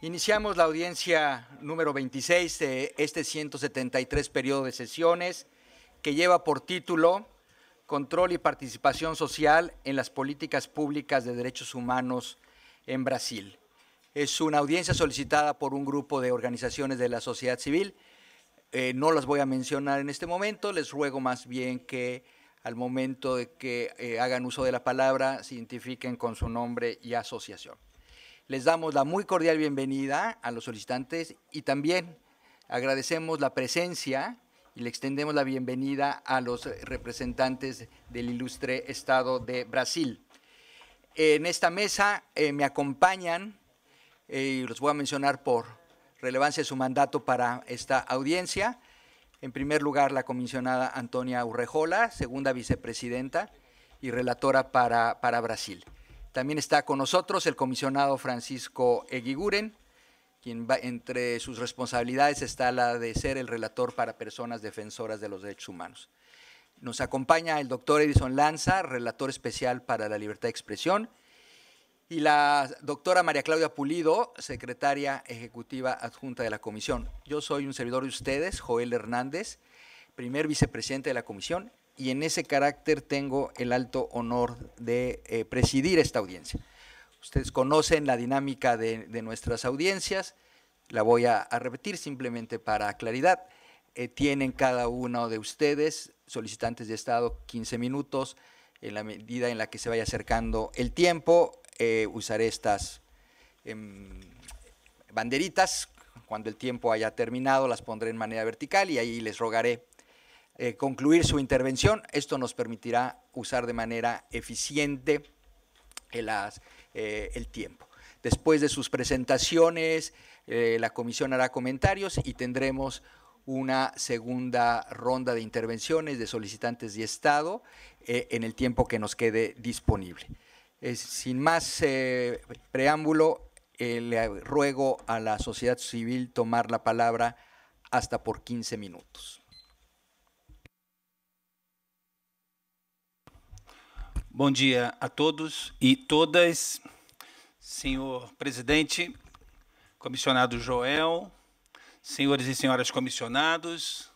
Iniciamos la audiencia número 26 de este 173 periodo de sesiones que lleva por título Control y participación social en las políticas públicas de derechos humanos en Brasil. Es una audiencia solicitada por un grupo de organizaciones de la sociedad civil. Eh, no las voy a mencionar en este momento, les ruego más bien que al momento de que eh, hagan uso de la palabra se identifiquen con su nombre y asociación. Les damos la muy cordial bienvenida a los solicitantes y también agradecemos la presencia y le extendemos la bienvenida a los representantes del ilustre Estado de Brasil. En esta mesa eh, me acompañan, eh, y los voy a mencionar por relevancia de su mandato para esta audiencia, en primer lugar la comisionada Antonia Urrejola, segunda vicepresidenta y relatora para, para Brasil. También está con nosotros el comisionado Francisco Eguiguren, quien entre sus responsabilidades está la de ser el relator para personas defensoras de los derechos humanos. Nos acompaña el doctor Edison Lanza, relator especial para la libertad de expresión, y la doctora María Claudia Pulido, secretaria ejecutiva adjunta de la comisión. Yo soy un servidor de ustedes, Joel Hernández, primer vicepresidente de la comisión y en ese carácter tengo el alto honor de eh, presidir esta audiencia. Ustedes conocen la dinámica de, nuestras audiencias, la voy a, repetir simplemente para claridad. Eh, tienen cada uno de ustedes, solicitantes de Estado, 15 minutos. En la medida en la que se vaya acercando el tiempo, eh, usaré estas em, banderitas. Cuando el tiempo haya terminado, las pondré en manera vertical y ahí les rogaré eh, concluir su intervención. Esto nos permitirá usar de manera eficiente el, eh, tiempo. Después de sus presentaciones, eh, la comisión hará comentarios y tendremos una segunda ronda de intervenciones de solicitantes de Estado en el tiempo que nos quede disponible. sin más preámbulo, le ruego a la sociedad civil tomar la palabra hasta por 15 minutos. Bom dia a todos e todas. Senhor presidente, comissionado Joel, senhores e senhoras comissionados,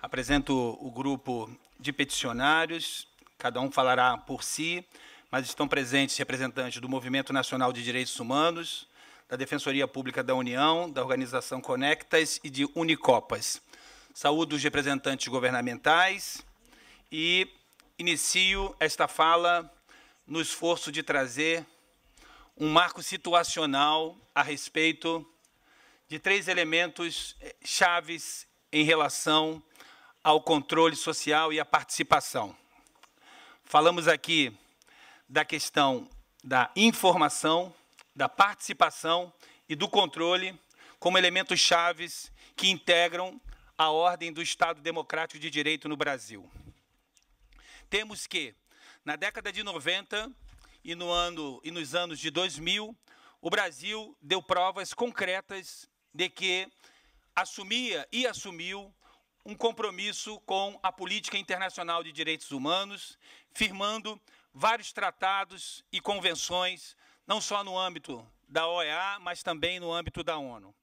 apresento o grupo de peticionários, cada um falará por si, mas estão presentes representantes do Movimento Nacional de Direitos Humanos, da Defensoria Pública da União, da organização Conectas e de Unicopas. Saúdo os representantes governamentais e inicio esta fala no esforço de trazer um marco situacional a respeito de três elementos eh, chaves em relação ao controle social e à participação. Falamos aqui da questão da informação, da participação e do controle como elementos chaves que integram a ordem do Estado Democrático de Direito no Brasil. Temos que, na década de 90 e, no ano, e nos anos de 2000, o Brasil deu provas concretas de que assumia e assumiu um compromisso com a política internacional de direitos humanos, firmando vários tratados e convenções, não só no âmbito da OEA, mas também no âmbito da ONU.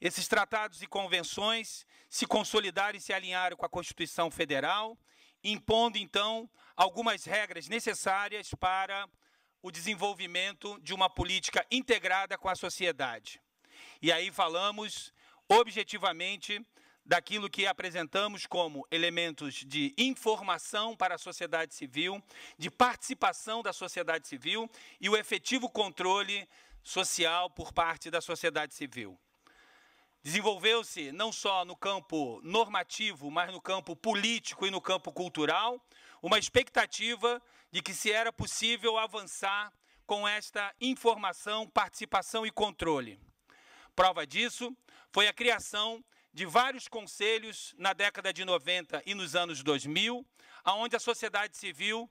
Esses tratados e convenções se consolidaram e se alinharam com a Constituição Federal impondo então algumas regras necessárias para o desenvolvimento de uma política integrada com a sociedade. E aí falamos objetivamente daquilo que apresentamos como elementos de informação para a sociedade civil, de participação da sociedade civil e o efetivo controle social por parte da sociedade civil. Desenvolveu-se não só no campo normativo, mas no campo político e no campo cultural, uma expectativa de que se era possível avançar com esta informação, participação e controle. Prova disso foi a criação de vários conselhos na década de 90 e nos anos 2000, aonde a sociedade civil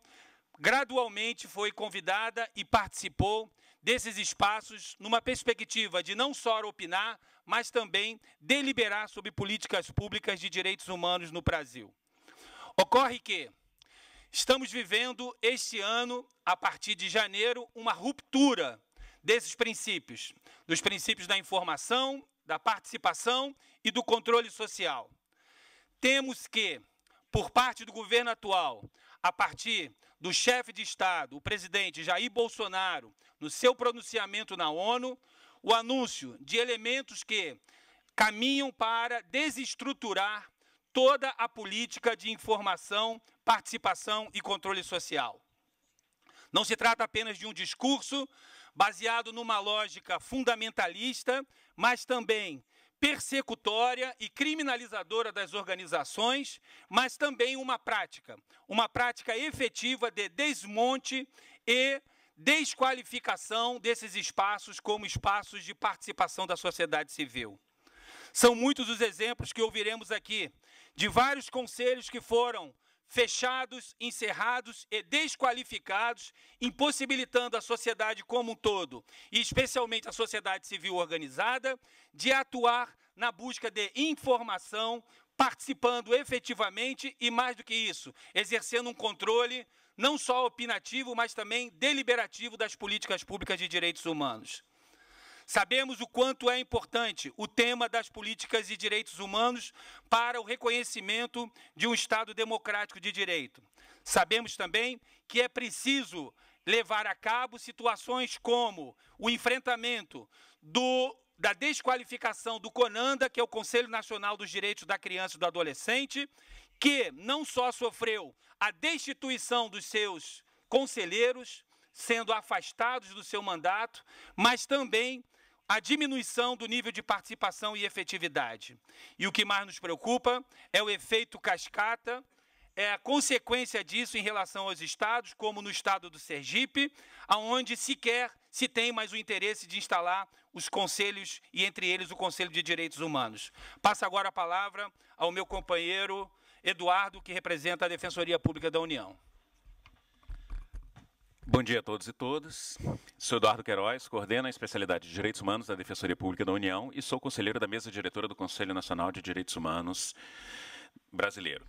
gradualmente foi convidada e participou desses espaços numa perspectiva de não só opinar, mas também deliberar sobre políticas públicas de direitos humanos no Brasil. Ocorre que estamos vivendo este ano, a partir de janeiro, uma ruptura desses princípios, dos princípios da informação, da participação e do controle social. Temos que, por parte do governo atual, a partir do chefe de Estado, o presidente Jair Bolsonaro, no seu pronunciamento na ONU, o anúncio de elementos que caminham para desestruturar toda a política de informação, participação e controle social. Não se trata apenas de um discurso baseado numa lógica fundamentalista, mas também persecutória e criminalizadora das organizações, mas também uma prática, uma prática efetiva de desmonte e desqualificação desses espaços como espaços de participação da sociedade civil. São muitos os exemplos que ouviremos aqui de vários conselhos que foram fechados, encerrados e desqualificados, impossibilitando a sociedade como um todo, e especialmente a sociedade civil organizada, de atuar na busca de informação, participando efetivamente e, mais do que isso, exercendo um controle não só opinativo, mas também deliberativo das políticas públicas de direitos humanos. Sabemos o quanto é importante o tema das políticas e direitos humanos para o reconhecimento de um Estado democrático de direito. Sabemos também que é preciso levar a cabo situações como o enfrentamento do, da desqualificação do CONANDA, que é o Conselho Nacional dos Direitos da Criança e do Adolescente, que não só sofreu a destituição dos seus conselheiros, sendo afastados do seu mandato, mas também a diminuição do nível de participação e efetividade. E o que mais nos preocupa é o efeito cascata, é a consequência disso em relação aos estados, como no estado do Sergipe, aonde sequer se tem mais o interesse de instalar os conselhos e entre eles o Conselho de Direitos Humanos. Passa agora a palavra ao meu companheiro Eduardo, que representa a Defensoria Pública da União. Bom dia a todos e todas. Sou Eduardo Queiroz, coordeno a especialidade de Direitos Humanos da Defensoria Pública da União e sou conselheiro da mesa diretora do Conselho Nacional de Direitos Humanos brasileiro.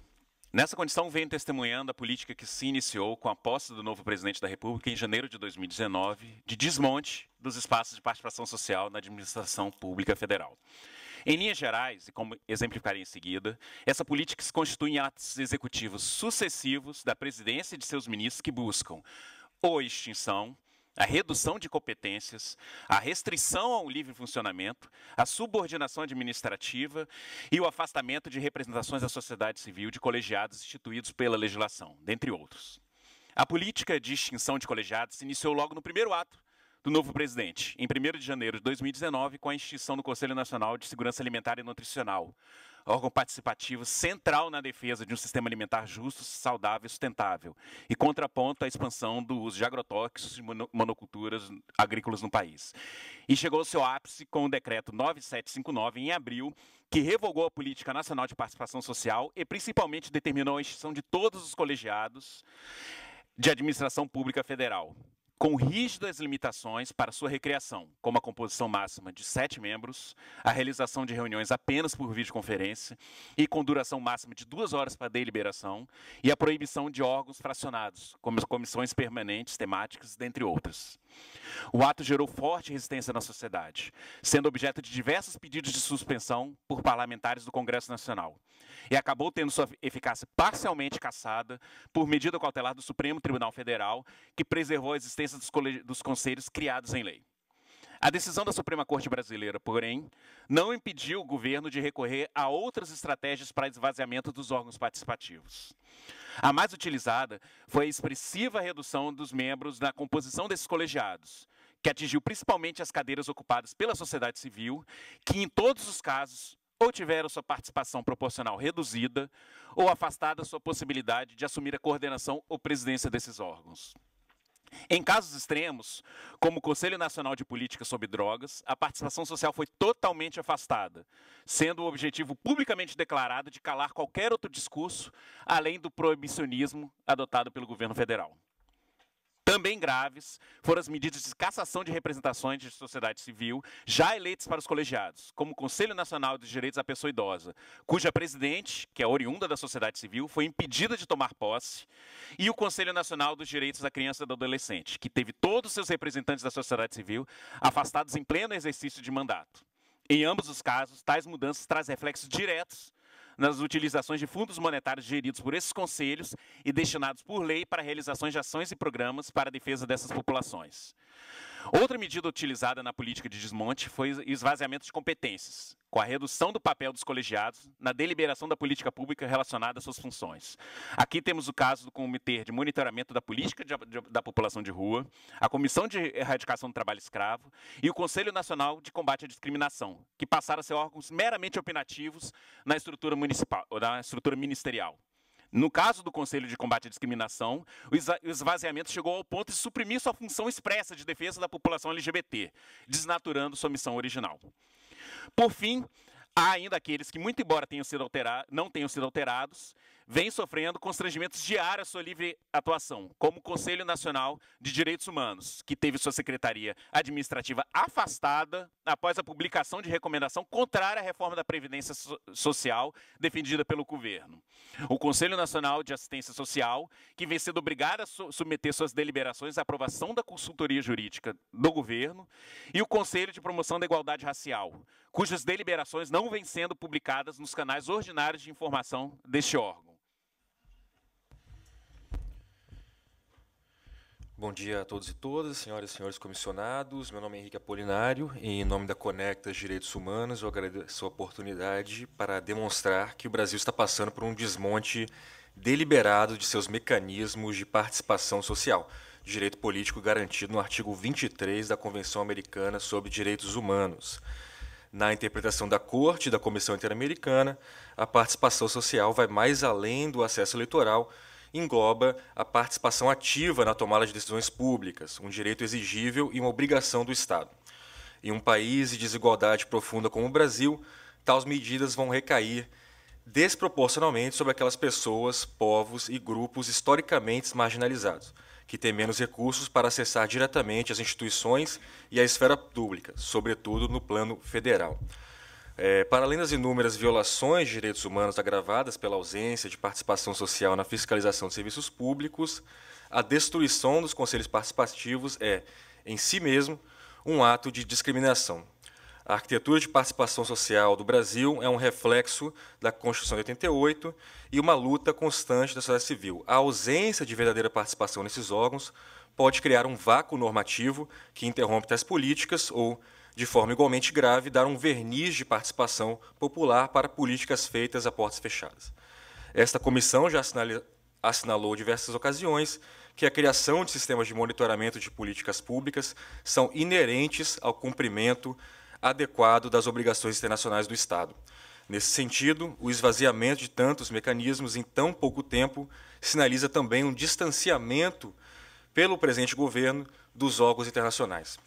Nessa condição, venho testemunhando a política que se iniciou com a posse do novo presidente da República em janeiro de 2019 de desmonte dos espaços de participação social na administração pública federal. Em linhas gerais, e como exemplificarei em seguida, essa política se constitui em atos executivos sucessivos da presidência e de seus ministros que buscam ou extinção, a redução de competências, a restrição ao livre funcionamento, a subordinação administrativa e o afastamento de representações da sociedade civil de colegiados instituídos pela legislação, dentre outros. A política de extinção de colegiados se iniciou logo no primeiro ato do novo presidente, em 1 de janeiro de 2019, com a instituição do Conselho Nacional de Segurança Alimentar e Nutricional, órgão participativo central na defesa de um sistema alimentar justo, saudável e sustentável, e contraponto à expansão do uso de agrotóxicos e monoculturas agrícolas no país. E chegou ao seu ápice com o decreto 9759, em abril, que revogou a Política Nacional de Participação Social e principalmente determinou a extinção de todos os colegiados de administração pública federal com rígidas limitações para sua recriação, como a composição máxima de sete membros, a realização de reuniões apenas por videoconferência e com duração máxima de duas horas para deliberação, e a proibição de órgãos fracionados, como as comissões permanentes temáticas, dentre outras. O ato gerou forte resistência na sociedade, sendo objeto de diversos pedidos de suspensão por parlamentares do Congresso Nacional, e acabou tendo sua eficácia parcialmente cassada por medida cautelar do Supremo Tribunal Federal, que preservou a existência dos, dos conselhos criados em lei. A decisão da Suprema Corte Brasileira, porém, não impediu o governo de recorrer a outras estratégias para esvaziamento dos órgãos participativos. A mais utilizada foi a expressiva redução dos membros na composição desses colegiados, que atingiu principalmente as cadeiras ocupadas pela sociedade civil, que em todos os casos ou tiveram sua participação proporcional reduzida ou afastada sua possibilidade de assumir a coordenação ou presidência desses órgãos. Em casos extremos, como o Conselho Nacional de Política sobre Drogas, a participação social foi totalmente afastada, sendo o objetivo publicamente declarado de calar qualquer outro discurso além do proibicionismo adotado pelo governo federal também graves, foram as medidas de cassação de representações de sociedade civil já eleitas para os colegiados, como o Conselho Nacional dos Direitos da Pessoa Idosa, cuja presidente, que é oriunda da sociedade civil, foi impedida de tomar posse, e o Conselho Nacional dos Direitos da Criança e do Adolescente, que teve todos seus representantes da sociedade civil afastados em pleno exercício de mandato. Em ambos os casos, tais mudanças trazem reflexos diretos nas utilizações de fundos monetários geridos por esses conselhos e destinados por lei para realizações de ações e programas para a defesa dessas populações. Outra medida utilizada na política de desmonte foi esvaziamento de competências, com a redução do papel dos colegiados na deliberação da política pública relacionada às suas funções. Aqui temos o caso do Comitê de Monitoramento da Política de, de, da População de Rua, a Comissão de Erradicação do Trabalho Escravo e o Conselho Nacional de Combate à Discriminação, que passaram a ser órgãos meramente opinativos na estrutura municipal, na estrutura ministerial. No caso do Conselho de Combate à Discriminação, o esvaziamento chegou ao ponto de suprimir sua função expressa de defesa da população LGBT, desnaturando sua missão original. Por fim, há ainda aqueles que, muito embora tenham sido alterados, não tenham sido alterados, vem sofrendo constrangimentos diários à sua livre atuação, como o Conselho Nacional de Direitos Humanos, que teve sua secretaria administrativa afastada após a publicação de recomendação contrária à reforma da Previdência Social defendida pelo governo. O Conselho Nacional de Assistência Social, que vem sendo obrigado a submeter suas deliberações à aprovação da consultoria jurídica do governo, e o Conselho de Promoção da Igualdade Racial, cujas deliberações não vêm sendo publicadas nos canais ordinários de informação deste órgão. Bom dia a todos e todas, senhoras e senhores comissionados. Meu nome é Henrique Apolinário e, em nome da Conectas Direitos Humanos, eu agradeço a oportunidade para demonstrar que o Brasil está passando por um desmonte deliberado de seus mecanismos de participação social, direito político garantido no artigo 23 da Convenção Americana sobre Direitos Humanos. Na interpretação da Corte e da Comissão Interamericana, a participação social vai mais além do acesso eleitoral engloba a participação ativa na tomada de decisões públicas, um direito exigível e uma obrigação do Estado. Em um país de desigualdade profunda como o Brasil, tais medidas vão recair desproporcionalmente sobre aquelas pessoas, povos e grupos historicamente marginalizados, que têm menos recursos para acessar diretamente as instituições e a esfera pública, sobretudo no plano federal. É, para além das inúmeras violações de direitos humanos agravadas pela ausência de participação social na fiscalização de serviços públicos, a destruição dos conselhos participativos é, em si mesmo, um ato de discriminação. A arquitetura de participação social do Brasil é um reflexo da Constituição de 88 e uma luta constante da sociedade civil. A ausência de verdadeira participação nesses órgãos pode criar um vácuo normativo que interrompe tais políticas ou de forma igualmente grave, dar um verniz de participação popular para políticas feitas a portas fechadas. Esta comissão já assinalou diversas ocasiões que a criação de sistemas de monitoramento de políticas públicas são inerentes ao cumprimento adequado das obrigações internacionais do Estado. Nesse sentido, o esvaziamento de tantos mecanismos em tão pouco tempo sinaliza também um distanciamento pelo presente governo dos órgãos internacionais.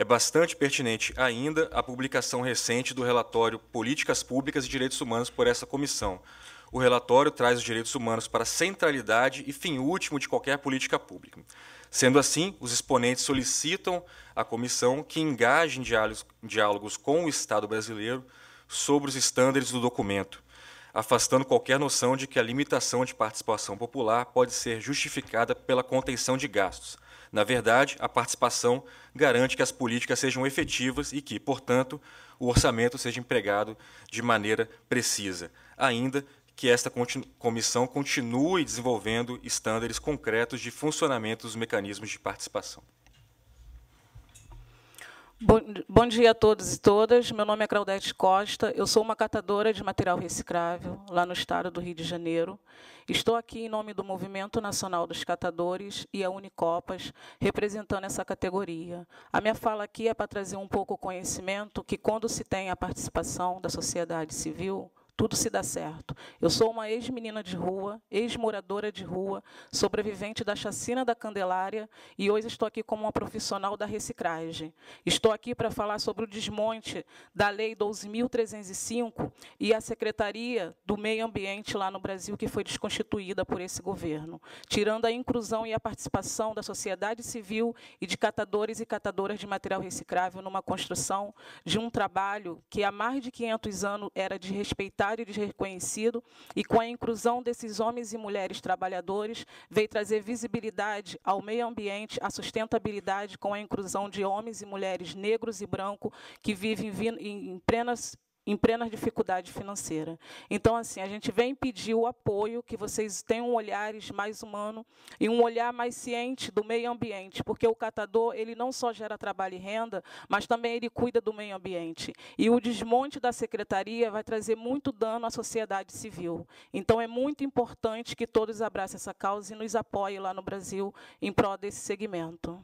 É bastante pertinente ainda a publicação recente do relatório Políticas Públicas e Direitos Humanos por essa comissão. O relatório traz os direitos humanos para a centralidade e fim último de qualquer política pública. Sendo assim, os exponentes solicitam à comissão que engaje em diálogos, em diálogos com o Estado brasileiro sobre os estándares do documento, afastando qualquer noção de que a limitação de participação popular pode ser justificada pela contenção de gastos. Na verdade, a participação garante que as políticas sejam efetivas e que, portanto, o orçamento seja empregado de maneira precisa, ainda que esta comissão continue desenvolvendo estándares concretos de funcionamento dos mecanismos de participação. Bom, bom, dia a todos e todas. Meu nome é Claudete Costa. Eu sou uma catadora de material reciclável lá no estado do Rio de Janeiro. Estou aqui em nome do Movimento Nacional dos Catadores e a Unicopas, representando essa categoria. A minha fala aqui é para trazer um pouco o conhecimento que, quando se tem a participação da sociedade civil, tudo se dá certo. Eu sou uma ex-menina de rua, ex-moradora de rua, sobrevivente da chacina da Candelária e hoje estou aqui como uma profissional da reciclagem. Estou aqui para falar sobre o desmonte da Lei 12.305 e a Secretaria do Meio Ambiente lá no Brasil, que foi desconstituída por esse governo, tirando a inclusão e a participação da sociedade civil e de catadores e catadoras de material reciclável numa construção de um trabalho que há mais de 500 anos era de respeitar necessário e desreconhecido, e com a inclusão desses homens e mulheres trabalhadores, veio trazer visibilidade ao meio ambiente, à sustentabilidade com a inclusão de homens e mulheres negros e brancos que vivem em, em plenas em plenas dificuldades financeiras. Então, assim, a gente vem pedir o apoio, que vocês tenham olhares mais humano e um olhar mais ciente do meio ambiente, porque o catador ele não só gera trabalho e renda, mas também ele cuida do meio ambiente. E o desmonte da secretaria vai trazer muito dano à sociedade civil. Então, é muito importante que todos abracem essa causa e nos apoiem lá no Brasil em prol desse segmento.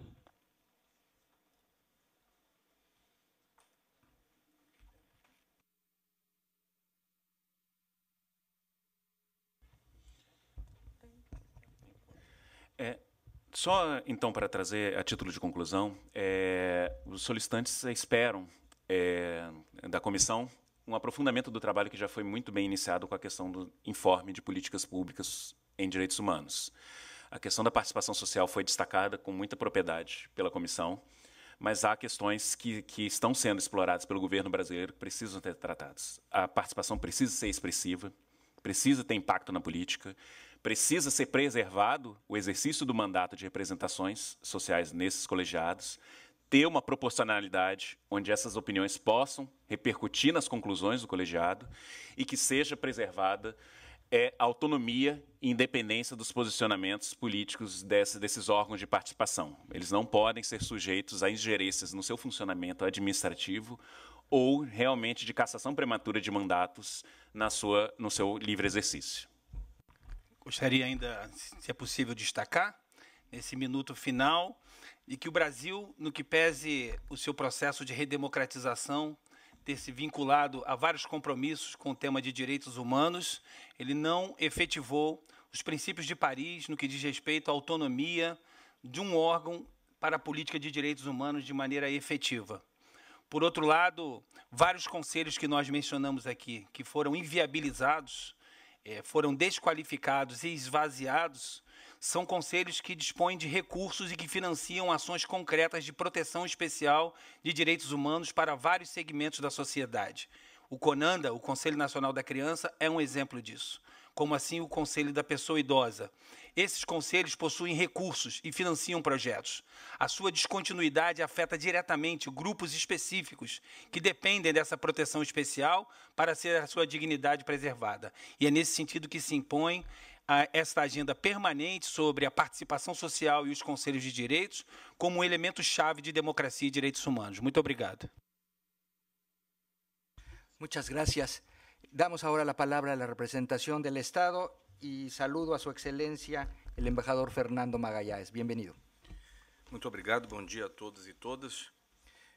Só então para trazer a título de conclusão, é, os solicitantes esperam é, da comissão um aprofundamento do trabalho que já foi muito bem iniciado com a questão do informe de políticas públicas em direitos humanos. A questão da participação social foi destacada com muita propriedade pela comissão, mas há questões que, que estão sendo exploradas pelo governo brasileiro que precisam ser tratadas. A participação precisa ser expressiva, precisa ter impacto na política precisa ser preservado o exercício do mandato de representações sociais nesses colegiados, ter uma proporcionalidade onde essas opiniões possam repercutir nas conclusões do colegiado e que seja preservada é, a autonomia e independência dos posicionamentos políticos desse, desses órgãos de participação. Eles não podem ser sujeitos a ingerências no seu funcionamento administrativo ou realmente de cassação prematura de mandatos na sua, no seu livre exercício gostaria ainda, se é possível, destacar nesse minuto final de que o Brasil, no que pese o seu processo de redemocratização ter se vinculado a vários compromissos com o tema de direitos humanos, ele não efetivou os princípios de Paris no que diz respeito à autonomia de um órgão para a política de direitos humanos de maneira efetiva. Por outro lado, vários conselhos que nós mencionamos aqui, que foram inviabilizados é, foram desqualificados e esvaziados são conselhos que dispõem de recursos e que financiam ações concretas de proteção especial de direitos humanos para vários segmentos da sociedade. O CONANDA, o Conselho Nacional da Criança, é um exemplo disso como assim o Conselho da Pessoa Idosa. Esses conselhos possuem recursos e financiam projetos. A sua descontinuidade afeta diretamente grupos específicos que dependem dessa proteção especial para ser a sua dignidade preservada. E é nesse sentido que se impõe ah, esta agenda permanente sobre a participação social e os conselhos de direitos como um elemento-chave de democracia e direitos humanos. Muito obrigado. Muchas gracias. Damos ahora la palabra a la representación del Estado y saludo a su excelencia el embajador Fernando Magalhães. Bienvenido. Muito obrigado, bom dia a todos e todas,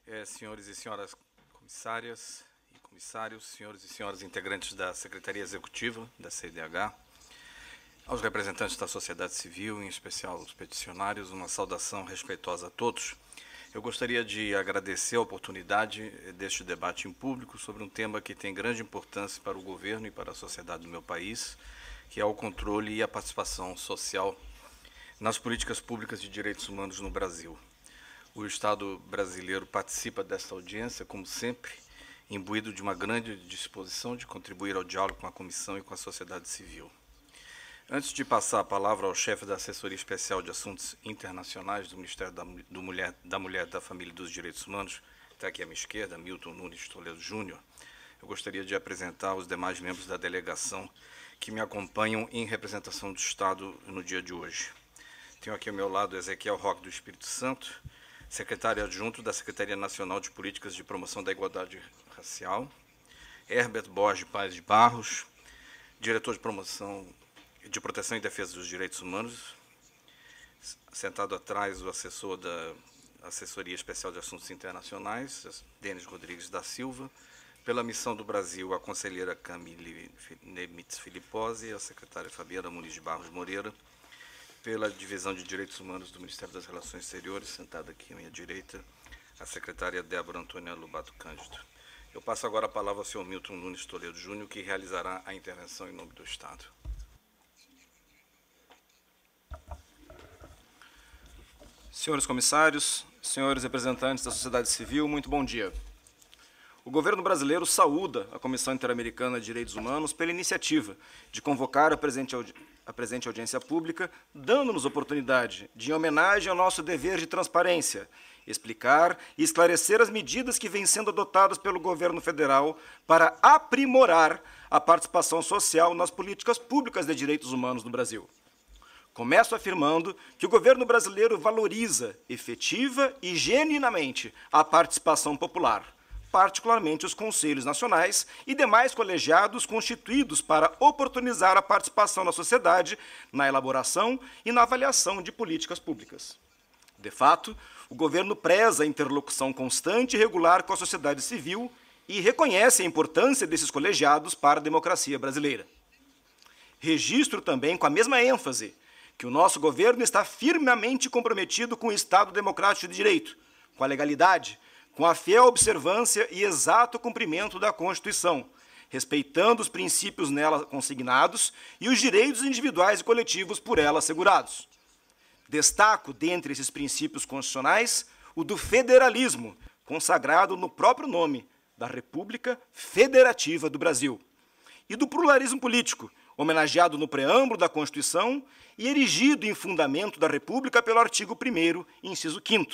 eh, senhores e senhoras comissárias e comissários, senhores e senhoras integrantes da Secretaria Executiva da CDH, aos representantes da sociedade civil, em especial aos peticionários, uma saudação respeitosa a todos. Eu gostaria de agradecer a oportunidade eh, deste debate em público sobre um tema que tem grande importância para o governo e para a sociedade do meu país, que é o controle e a participação social nas políticas públicas de direitos humanos no Brasil. O Estado brasileiro participa desta audiência, como sempre, imbuído de uma grande disposição de contribuir ao diálogo com a comissão e com a sociedade civil. Antes de passar a palavra ao chefe da Assessoria Especial de Assuntos Internacionais do Ministério da, do Mulher, da Mulher, da Família e dos Direitos Humanos, que está aqui à minha esquerda, Milton Nunes Toledo Júnior, eu gostaria de apresentar os demais membros da delegação que me acompanham em representação do Estado no dia de hoje. Tenho aqui ao meu lado Ezequiel Roque do Espírito Santo, secretário adjunto da Secretaria Nacional de Políticas de Promoção da Igualdade Racial, Herbert Borges Paz de Barros, diretor de promoção de Proteção e Defesa dos Direitos Humanos, sentado atrás o assessor da Assessoria Especial de Assuntos Internacionais, Denis Rodrigues da Silva, pela missão do Brasil, a conselheira Camille Nemitz Filipose, a secretária Fabiana Muniz de Barros Moreira, pela Divisão de Direitos Humanos do Ministério das Relações Exteriores, sentada aqui à minha direita, a secretária Débora Antônia Lubato Cândido. Eu passo agora a palavra ao senhor Milton Nunes Toledo Júnior, que realizará a intervenção em nome do Estado. Senhores comissários, senhores representantes da sociedade civil, muito bom dia. O governo brasileiro saúda a Comissão Interamericana de Direitos Humanos pela iniciativa de convocar a presente, audi a presente audiência pública, dando-nos oportunidade de, em homenagem ao nosso dever de transparência, explicar e esclarecer as medidas que vêm sendo adotadas pelo governo federal para aprimorar a participação social nas políticas públicas de direitos humanos no Brasil. Começo afirmando que o governo brasileiro valoriza efetiva e genuinamente a participação popular, particularmente os conselhos nacionais e demais colegiados constituídos para oportunizar a participação da sociedade na elaboração e na avaliação de políticas públicas. De fato, o governo preza a interlocução constante e regular com a sociedade civil e reconhece a importância desses colegiados para a democracia brasileira. Registro também, com a mesma ênfase, que o nosso governo está firmemente comprometido com o Estado Democrático de Direito, com a legalidade, com a fiel observância e exato cumprimento da Constituição, respeitando os princípios nela consignados e os direitos individuais e coletivos por ela assegurados. Destaco, dentre esses princípios constitucionais, o do federalismo, consagrado no próprio nome da República Federativa do Brasil, e do pluralismo político, homenageado no preâmbulo da Constituição e erigido em fundamento da República pelo artigo 1 inciso 5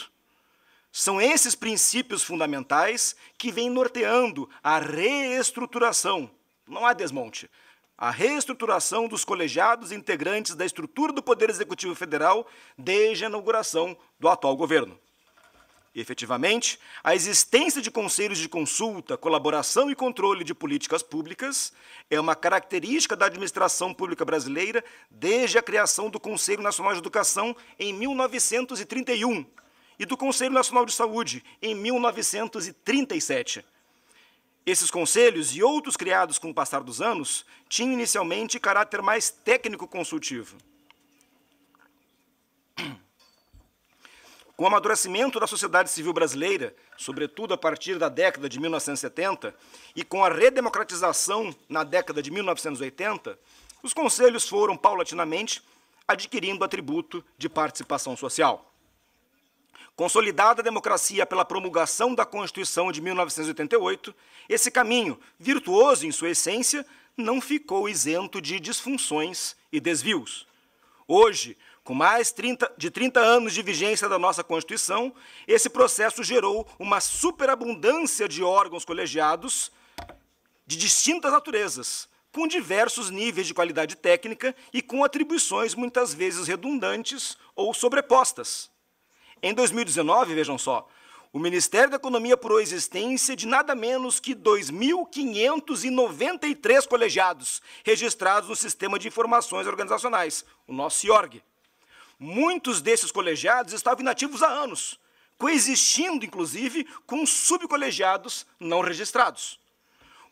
São esses princípios fundamentais que vêm norteando a reestruturação, não há desmonte, a reestruturação dos colegiados integrantes da estrutura do Poder Executivo Federal desde a inauguração do atual governo. E, efetivamente, a existência de conselhos de consulta, colaboração e controle de políticas públicas é uma característica da administração pública brasileira desde a criação do Conselho Nacional de Educação em 1931 e do Conselho Nacional de Saúde em 1937. Esses conselhos e outros criados com o passar dos anos tinham inicialmente caráter mais técnico-consultivo. Com o amadurecimento da sociedade civil brasileira, sobretudo a partir da década de 1970, e com a redemocratização na década de 1980, os conselhos foram paulatinamente adquirindo atributo de participação social. Consolidada a democracia pela promulgação da Constituição de 1988, esse caminho, virtuoso em sua essência, não ficou isento de disfunções e desvios. Hoje, com mais 30, de 30 anos de vigência da nossa Constituição, esse processo gerou uma superabundância de órgãos colegiados de distintas naturezas, com diversos níveis de qualidade técnica e com atribuições muitas vezes redundantes ou sobrepostas. Em 2019, vejam só, o Ministério da Economia por existência de nada menos que 2.593 colegiados registrados no Sistema de Informações Organizacionais, o nosso IORG. Muitos desses colegiados estavam inativos há anos, coexistindo, inclusive, com subcolegiados não registrados.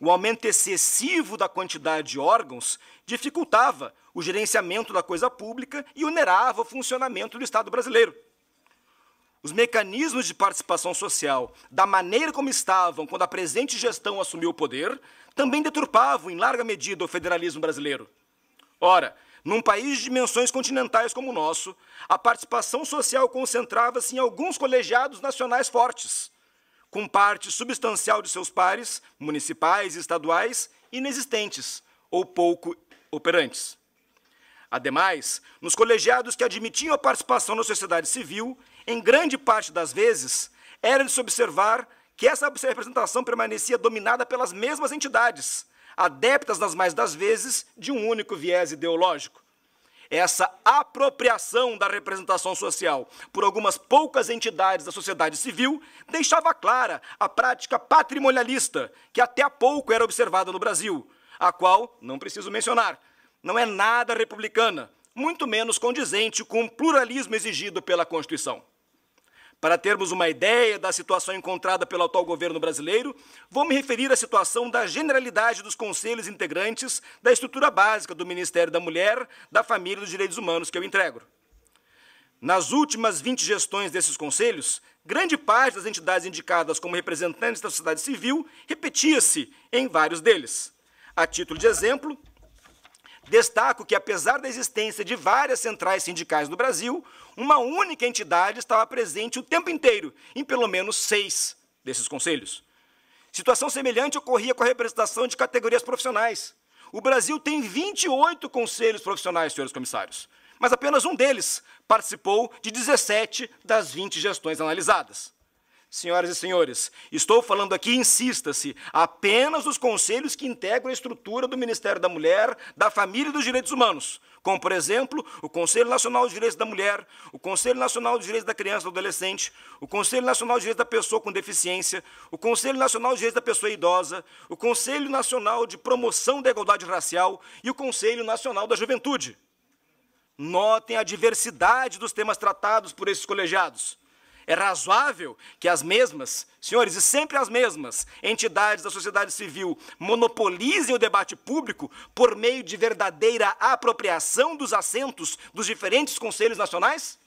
O aumento excessivo da quantidade de órgãos dificultava o gerenciamento da coisa pública e onerava o funcionamento do Estado brasileiro. Os mecanismos de participação social, da maneira como estavam quando a presente gestão assumiu o poder, também deturpavam em larga medida o federalismo brasileiro. Ora, num país de dimensões continentais como o nosso, a participação social concentrava-se em alguns colegiados nacionais fortes, com parte substancial de seus pares, municipais e estaduais, inexistentes ou pouco operantes. Ademais, nos colegiados que admitiam a participação na sociedade civil, em grande parte das vezes, era de se observar que essa representação permanecia dominada pelas mesmas entidades, adeptas, nas mais das vezes, de um único viés ideológico. Essa apropriação da representação social por algumas poucas entidades da sociedade civil deixava clara a prática patrimonialista, que até há pouco era observada no Brasil, a qual, não preciso mencionar, não é nada republicana, muito menos condizente com o pluralismo exigido pela Constituição. Para termos uma ideia da situação encontrada pelo atual governo brasileiro, vou me referir à situação da generalidade dos conselhos integrantes da estrutura básica do Ministério da Mulher, da Família e dos Direitos Humanos que eu entrego. Nas últimas 20 gestões desses conselhos, grande parte das entidades indicadas como representantes da sociedade civil repetia-se em vários deles. A título de exemplo, Destaco que, apesar da existência de várias centrais sindicais no Brasil, uma única entidade estava presente o tempo inteiro, em pelo menos seis desses conselhos. Situação semelhante ocorria com a representação de categorias profissionais. O Brasil tem 28 conselhos profissionais, senhores comissários, mas apenas um deles participou de 17 das 20 gestões analisadas senhoras e senhores, estou falando aqui, insista-se, apenas dos conselhos que integram a estrutura do Ministério da Mulher, da Família e dos Direitos Humanos, como, por exemplo, o Conselho Nacional de Direitos da Mulher, o Conselho Nacional de Direitos da Criança e do Adolescente, o Conselho Nacional de Direitos da Pessoa com Deficiência, o Conselho Nacional de Direitos da Pessoa Idosa, o Conselho Nacional de Promoção da Igualdade Racial e o Conselho Nacional da Juventude. Notem a diversidade dos temas tratados por esses colegiados é razoável que as mesmas, senhores, e sempre as mesmas entidades da sociedade civil monopolizem o debate público por meio de verdadeira apropriação dos assentos dos diferentes conselhos nacionais?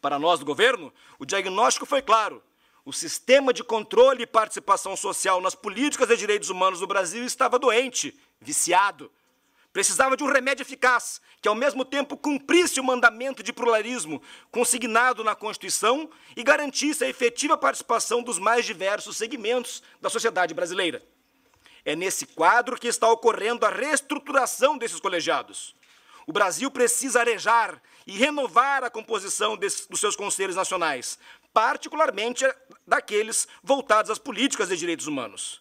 Para nós do governo, o diagnóstico foi claro. O sistema de controle e participação social nas políticas de direitos humanos do Brasil estava doente, viciado Precisava de um remédio eficaz, que ao mesmo tempo cumprisse o mandamento de pluralismo consignado na Constituição e garantisse a efetiva participação dos mais diversos segmentos da sociedade brasileira. É nesse quadro que está ocorrendo a reestruturação desses colegiados. O Brasil precisa arejar e renovar a composição dos seus conselhos nacionais, particularmente daqueles voltados às políticas de direitos humanos.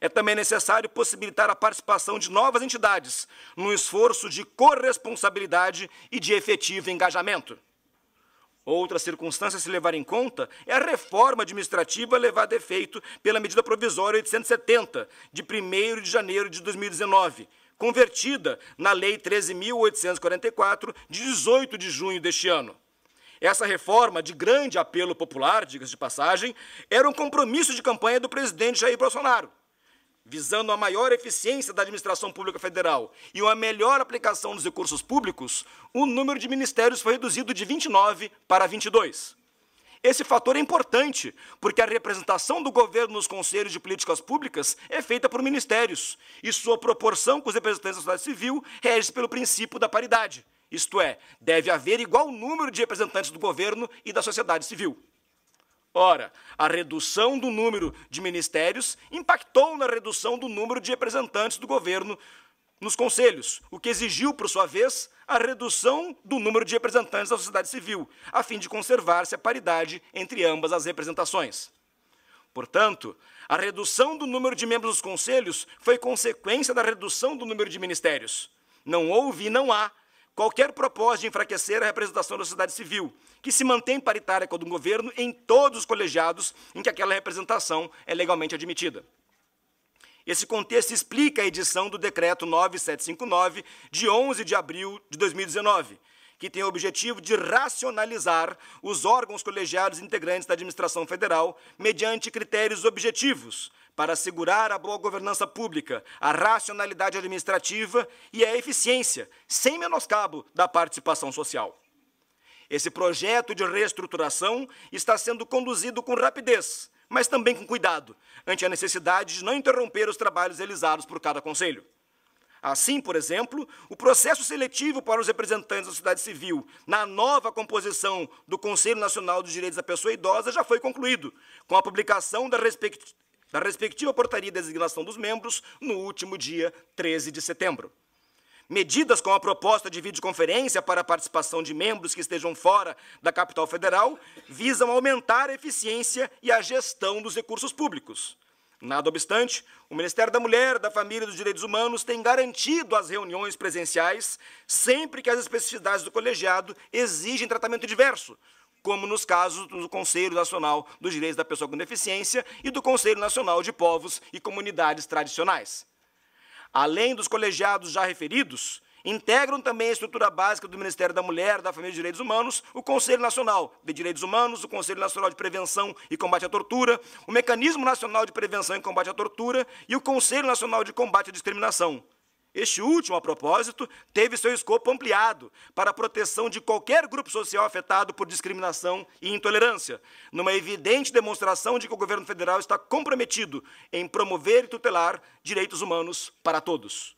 É também necessário possibilitar a participação de novas entidades no esforço de corresponsabilidade e de efetivo engajamento. Outra circunstância a se levar em conta é a reforma administrativa levada a efeito pela medida provisória 870, de 1 de janeiro de 2019, convertida na Lei 13.844, de 18 de junho deste ano. Essa reforma, de grande apelo popular, diga-se de passagem, era um compromisso de campanha do presidente Jair Bolsonaro visando a maior eficiência da administração pública federal e uma melhor aplicação dos recursos públicos, o número de ministérios foi reduzido de 29 para 22. Esse fator é importante, porque a representação do governo nos conselhos de políticas públicas é feita por ministérios, e sua proporção com os representantes da sociedade civil rege pelo princípio da paridade, isto é, deve haver igual número de representantes do governo e da sociedade civil. Ora, a redução do número de ministérios impactou na redução do número de representantes do governo nos conselhos, o que exigiu, por sua vez, a redução do número de representantes da sociedade civil, a fim de conservar-se a paridade entre ambas as representações. Portanto, a redução do número de membros dos conselhos foi consequência da redução do número de ministérios. Não houve e não há Qualquer propósito de enfraquecer a representação da sociedade civil, que se mantém paritária com a do governo em todos os colegiados em que aquela representação é legalmente admitida. Esse contexto explica a edição do Decreto 9759, de 11 de abril de 2019, que tem o objetivo de racionalizar os órgãos colegiados integrantes da administração federal mediante critérios objetivos, para assegurar a boa governança pública, a racionalidade administrativa e a eficiência, sem menoscabo, da participação social. Esse projeto de reestruturação está sendo conduzido com rapidez, mas também com cuidado, ante a necessidade de não interromper os trabalhos realizados por cada conselho. Assim, por exemplo, o processo seletivo para os representantes da sociedade civil na nova composição do Conselho Nacional dos Direitos da Pessoa Idosa já foi concluído, com a publicação da respectiva da respectiva portaria de designação dos membros no último dia 13 de setembro. Medidas com a proposta de videoconferência para a participação de membros que estejam fora da capital federal visam aumentar a eficiência e a gestão dos recursos públicos. Nada obstante, o Ministério da Mulher, da Família e dos Direitos Humanos tem garantido as reuniões presenciais sempre que as especificidades do colegiado exigem tratamento diverso, como nos casos do Conselho Nacional dos Direitos da Pessoa com Deficiência e do Conselho Nacional de Povos e Comunidades Tradicionais. Além dos colegiados já referidos, integram também a estrutura básica do Ministério da Mulher, da Família e Direitos Humanos, o Conselho Nacional de Direitos Humanos, o Conselho Nacional de Prevenção e Combate à Tortura, o Mecanismo Nacional de Prevenção e Combate à Tortura e o Conselho Nacional de Combate à Discriminação. Este último, a propósito, teve seu escopo ampliado para a proteção de qualquer grupo social afetado por discriminação e intolerância, numa evidente demonstração de que o governo federal está comprometido em promover e tutelar direitos humanos para todos.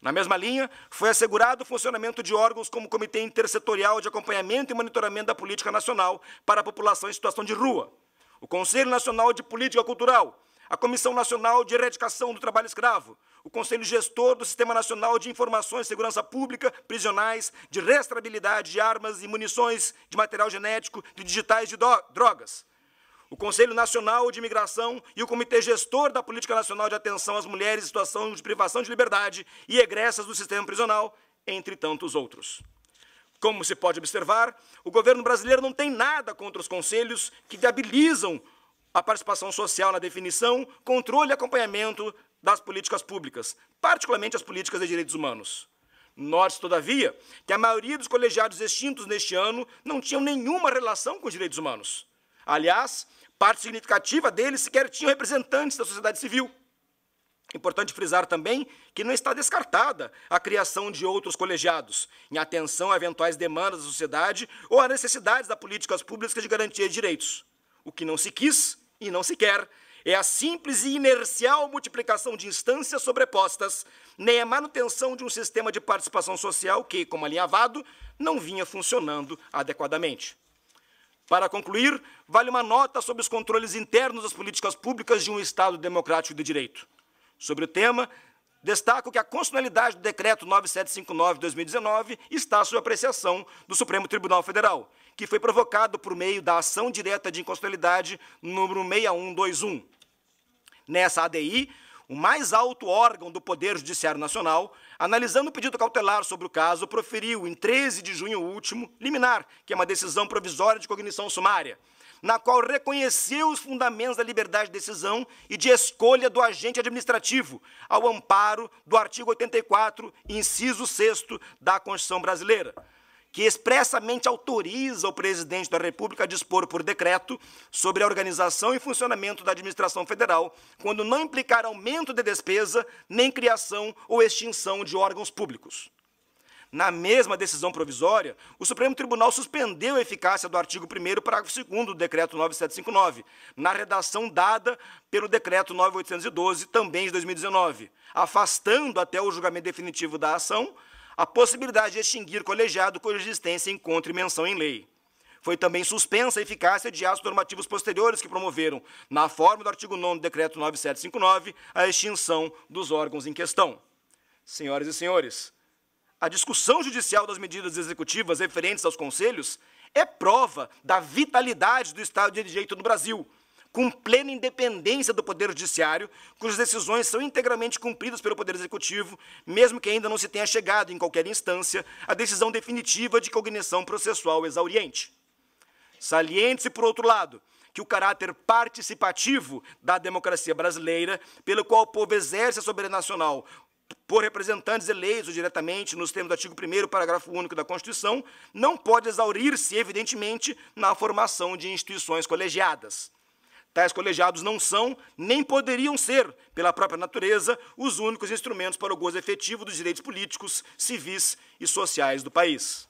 Na mesma linha, foi assegurado o funcionamento de órgãos como o Comitê Intersetorial de Acompanhamento e Monitoramento da Política Nacional para a População em Situação de Rua, o Conselho Nacional de Política Cultural, a Comissão Nacional de Erradicação do Trabalho Escravo, o Conselho Gestor do Sistema Nacional de Informações e Segurança Pública, prisionais, de rastreabilidade de armas e munições, de material genético, de digitais de drogas. O Conselho Nacional de Imigração e o Comitê Gestor da Política Nacional de Atenção às Mulheres em Situação de Privação de Liberdade e Egressas do Sistema Prisional, entre tantos outros. Como se pode observar, o governo brasileiro não tem nada contra os conselhos que viabilizam a participação social na definição, controle e acompanhamento das políticas públicas, particularmente as políticas de direitos humanos. Note, todavia, que a maioria dos colegiados extintos neste ano não tinham nenhuma relação com os direitos humanos. Aliás, parte significativa deles sequer tinham representantes da sociedade civil. Importante frisar também que não está descartada a criação de outros colegiados, em atenção a eventuais demandas da sociedade ou a necessidades das políticas públicas de garantia de direitos. O que não se quis e não se quer é a simples e inercial multiplicação de instâncias sobrepostas, nem a manutenção de um sistema de participação social que, como alinhavado, não vinha funcionando adequadamente. Para concluir, vale uma nota sobre os controles internos das políticas públicas de um Estado democrático de direito. Sobre o tema, destaco que a constitucionalidade do decreto 9759/2019 está sob apreciação do Supremo Tribunal Federal, que foi provocado por meio da ação direta de inconstitucionalidade número 6121 nessa ADI, o mais alto órgão do Poder Judiciário Nacional, analisando o pedido cautelar sobre o caso, proferiu, em 13 de junho último, liminar, que é uma decisão provisória de cognição sumária, na qual reconheceu os fundamentos da liberdade de decisão e de escolha do agente administrativo, ao amparo do artigo 84, inciso 6 da Constituição Brasileira que expressamente autoriza o presidente da República a dispor por decreto sobre a organização e funcionamento da administração federal, quando não implicar aumento de despesa, nem criação ou extinção de órgãos públicos. Na mesma decisão provisória, o Supremo Tribunal suspendeu a eficácia do artigo 1 parágrafo 2 do decreto 9759, na redação dada pelo decreto 9812, também de 2019, afastando até o julgamento definitivo da ação a possibilidade de extinguir colegiado cuja existência encontre menção em lei. Foi também suspensa a eficácia de atos normativos posteriores que promoveram, na forma do artigo 9 do Decreto 9759, a extinção dos órgãos em questão. Senhoras e senhores, a discussão judicial das medidas executivas referentes aos conselhos é prova da vitalidade do Estado de Direito no Brasil, com plena independência do Poder Judiciário, cujas decisões são integralmente cumpridas pelo Poder Executivo, mesmo que ainda não se tenha chegado, em qualquer instância, à decisão definitiva de cognição processual exauriente. Saliente-se, por outro lado, que o caráter participativo da democracia brasileira, pelo qual o povo exerce a soberania nacional por representantes eleitos diretamente nos termos do artigo 1 parágrafo único da Constituição, não pode exaurir-se, evidentemente, na formação de instituições colegiadas. Tais colegiados não são, nem poderiam ser, pela própria natureza, os únicos instrumentos para o gozo efetivo dos direitos políticos, civis e sociais do país.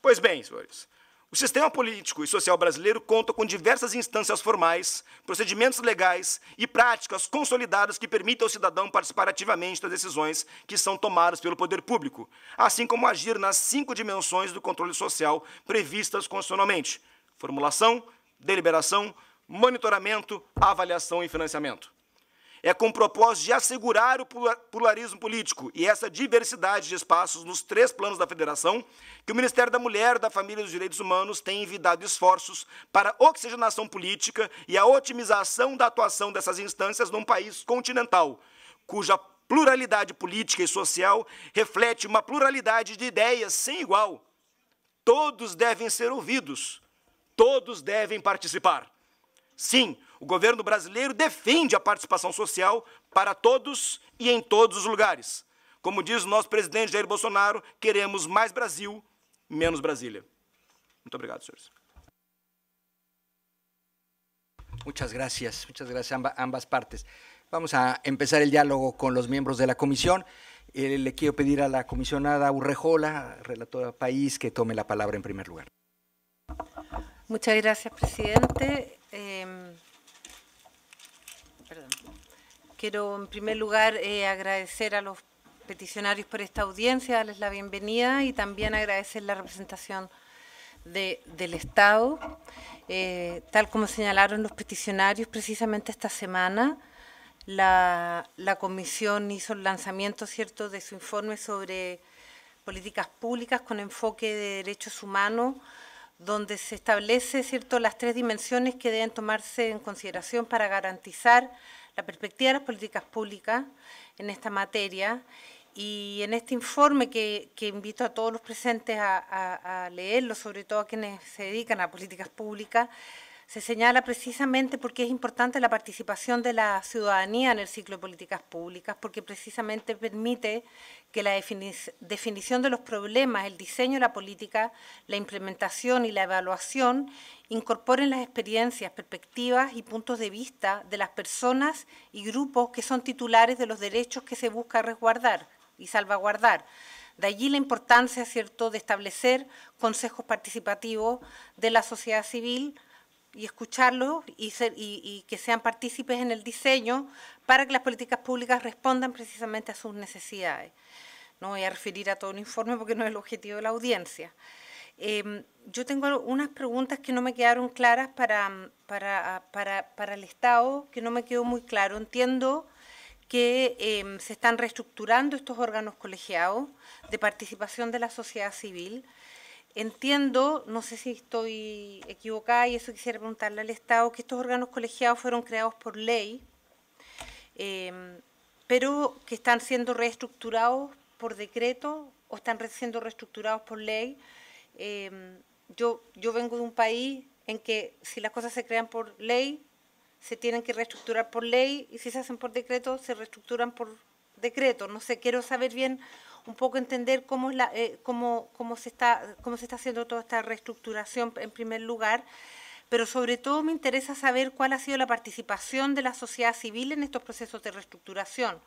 Pois bem, senhores, o sistema político e social brasileiro conta com diversas instâncias formais, procedimentos legais e práticas consolidadas que permitam ao cidadão participar ativamente das decisões que são tomadas pelo poder público, assim como agir nas cinco dimensões do controle social previstas constitucionalmente: formulação, deliberação, monitoramento, avaliação e financiamento. É com o propósito de assegurar o pluralismo político e essa diversidade de espaços nos três planos da Federação que o Ministério da Mulher, da Família e dos Direitos Humanos tem envidado esforços para a oxigenação política e a otimização da atuação dessas instâncias num país continental, cuja pluralidade política e social reflete uma pluralidade de ideias sem igual. Todos devem ser ouvidos, todos devem participar. Sim, o governo brasileiro defende a participação social para todos e em todos os lugares. Como diz o nosso presidente Jair Bolsonaro, queremos mais Brasil, menos Brasília. Muito obrigado, senhores. Muchas gracias, muchas gracias a ambas partes. Vamos a empezar el diálogo con los miembros de la comisión. Eh, le quiero pedir a la comisionada Urrejola, relatora país, que tome la palabra en primer lugar. Muchas gracias, presidente. Em, Quiero en primer lugar eh, agradecer a los peticionarios por esta audiencia, darles la bienvenida y también agradecer la representación del Estado. Eh, tal como señalaron los peticionarios, precisamente esta semana la, la, Comisión hizo el lanzamiento cierto, de su informe sobre políticas públicas con enfoque de derechos humanos donde se establece cierto, las tres dimensiones que deben tomarse en consideración para garantizar la perspectiva de las políticas públicas en esta materia. Y en este informe que, invito a todos los presentes a, a leerlo, sobre todo a quienes se dedican a políticas públicas, se señala precisamente porque es importante la participación de la ciudadanía en el ciclo de políticas públicas, porque precisamente permite que la definición de los problemas, el diseño de la política, la implementación y la evaluación incorporen las experiencias, perspectivas y puntos de vista de las personas y grupos que son titulares de los derechos que se busca resguardar y salvaguardar. De allí la importancia, ¿cierto?, de establecer consejos participativos de la sociedad civil, y escucharlos y, que sean partícipes en el diseño para que las políticas públicas respondan precisamente a sus necesidades. No voy a referir a todo un informe porque no es el objetivo de la audiencia. Em, yo tengo unas preguntas que no me quedaron claras para, para, para, para el Estado, que no me quedó muy claro. Entiendo que em, se están reestructurando estos órganos colegiados de participación de la sociedad civil. Entiendo, no sé si estoy equivocada y eso quisiera preguntarle al Estado, que estos órganos colegiados fueron creados por ley, em, pero que están siendo reestructurados por decreto o están siendo reestructurados por ley. Em, yo, yo vengo de un país en que si las cosas se crean por ley, se tienen que reestructurar por ley y si se hacen por decreto, se reestructuran por decreto. No sé, quiero saber bien un poco entender cómo, es la, eh, cómo, cómo, se está, cómo se está haciendo toda esta reestructuración en primer lugar, pero sobre todo me interesa saber cuál ha sido la participación de la sociedad civil en estos procesos de reestructuración,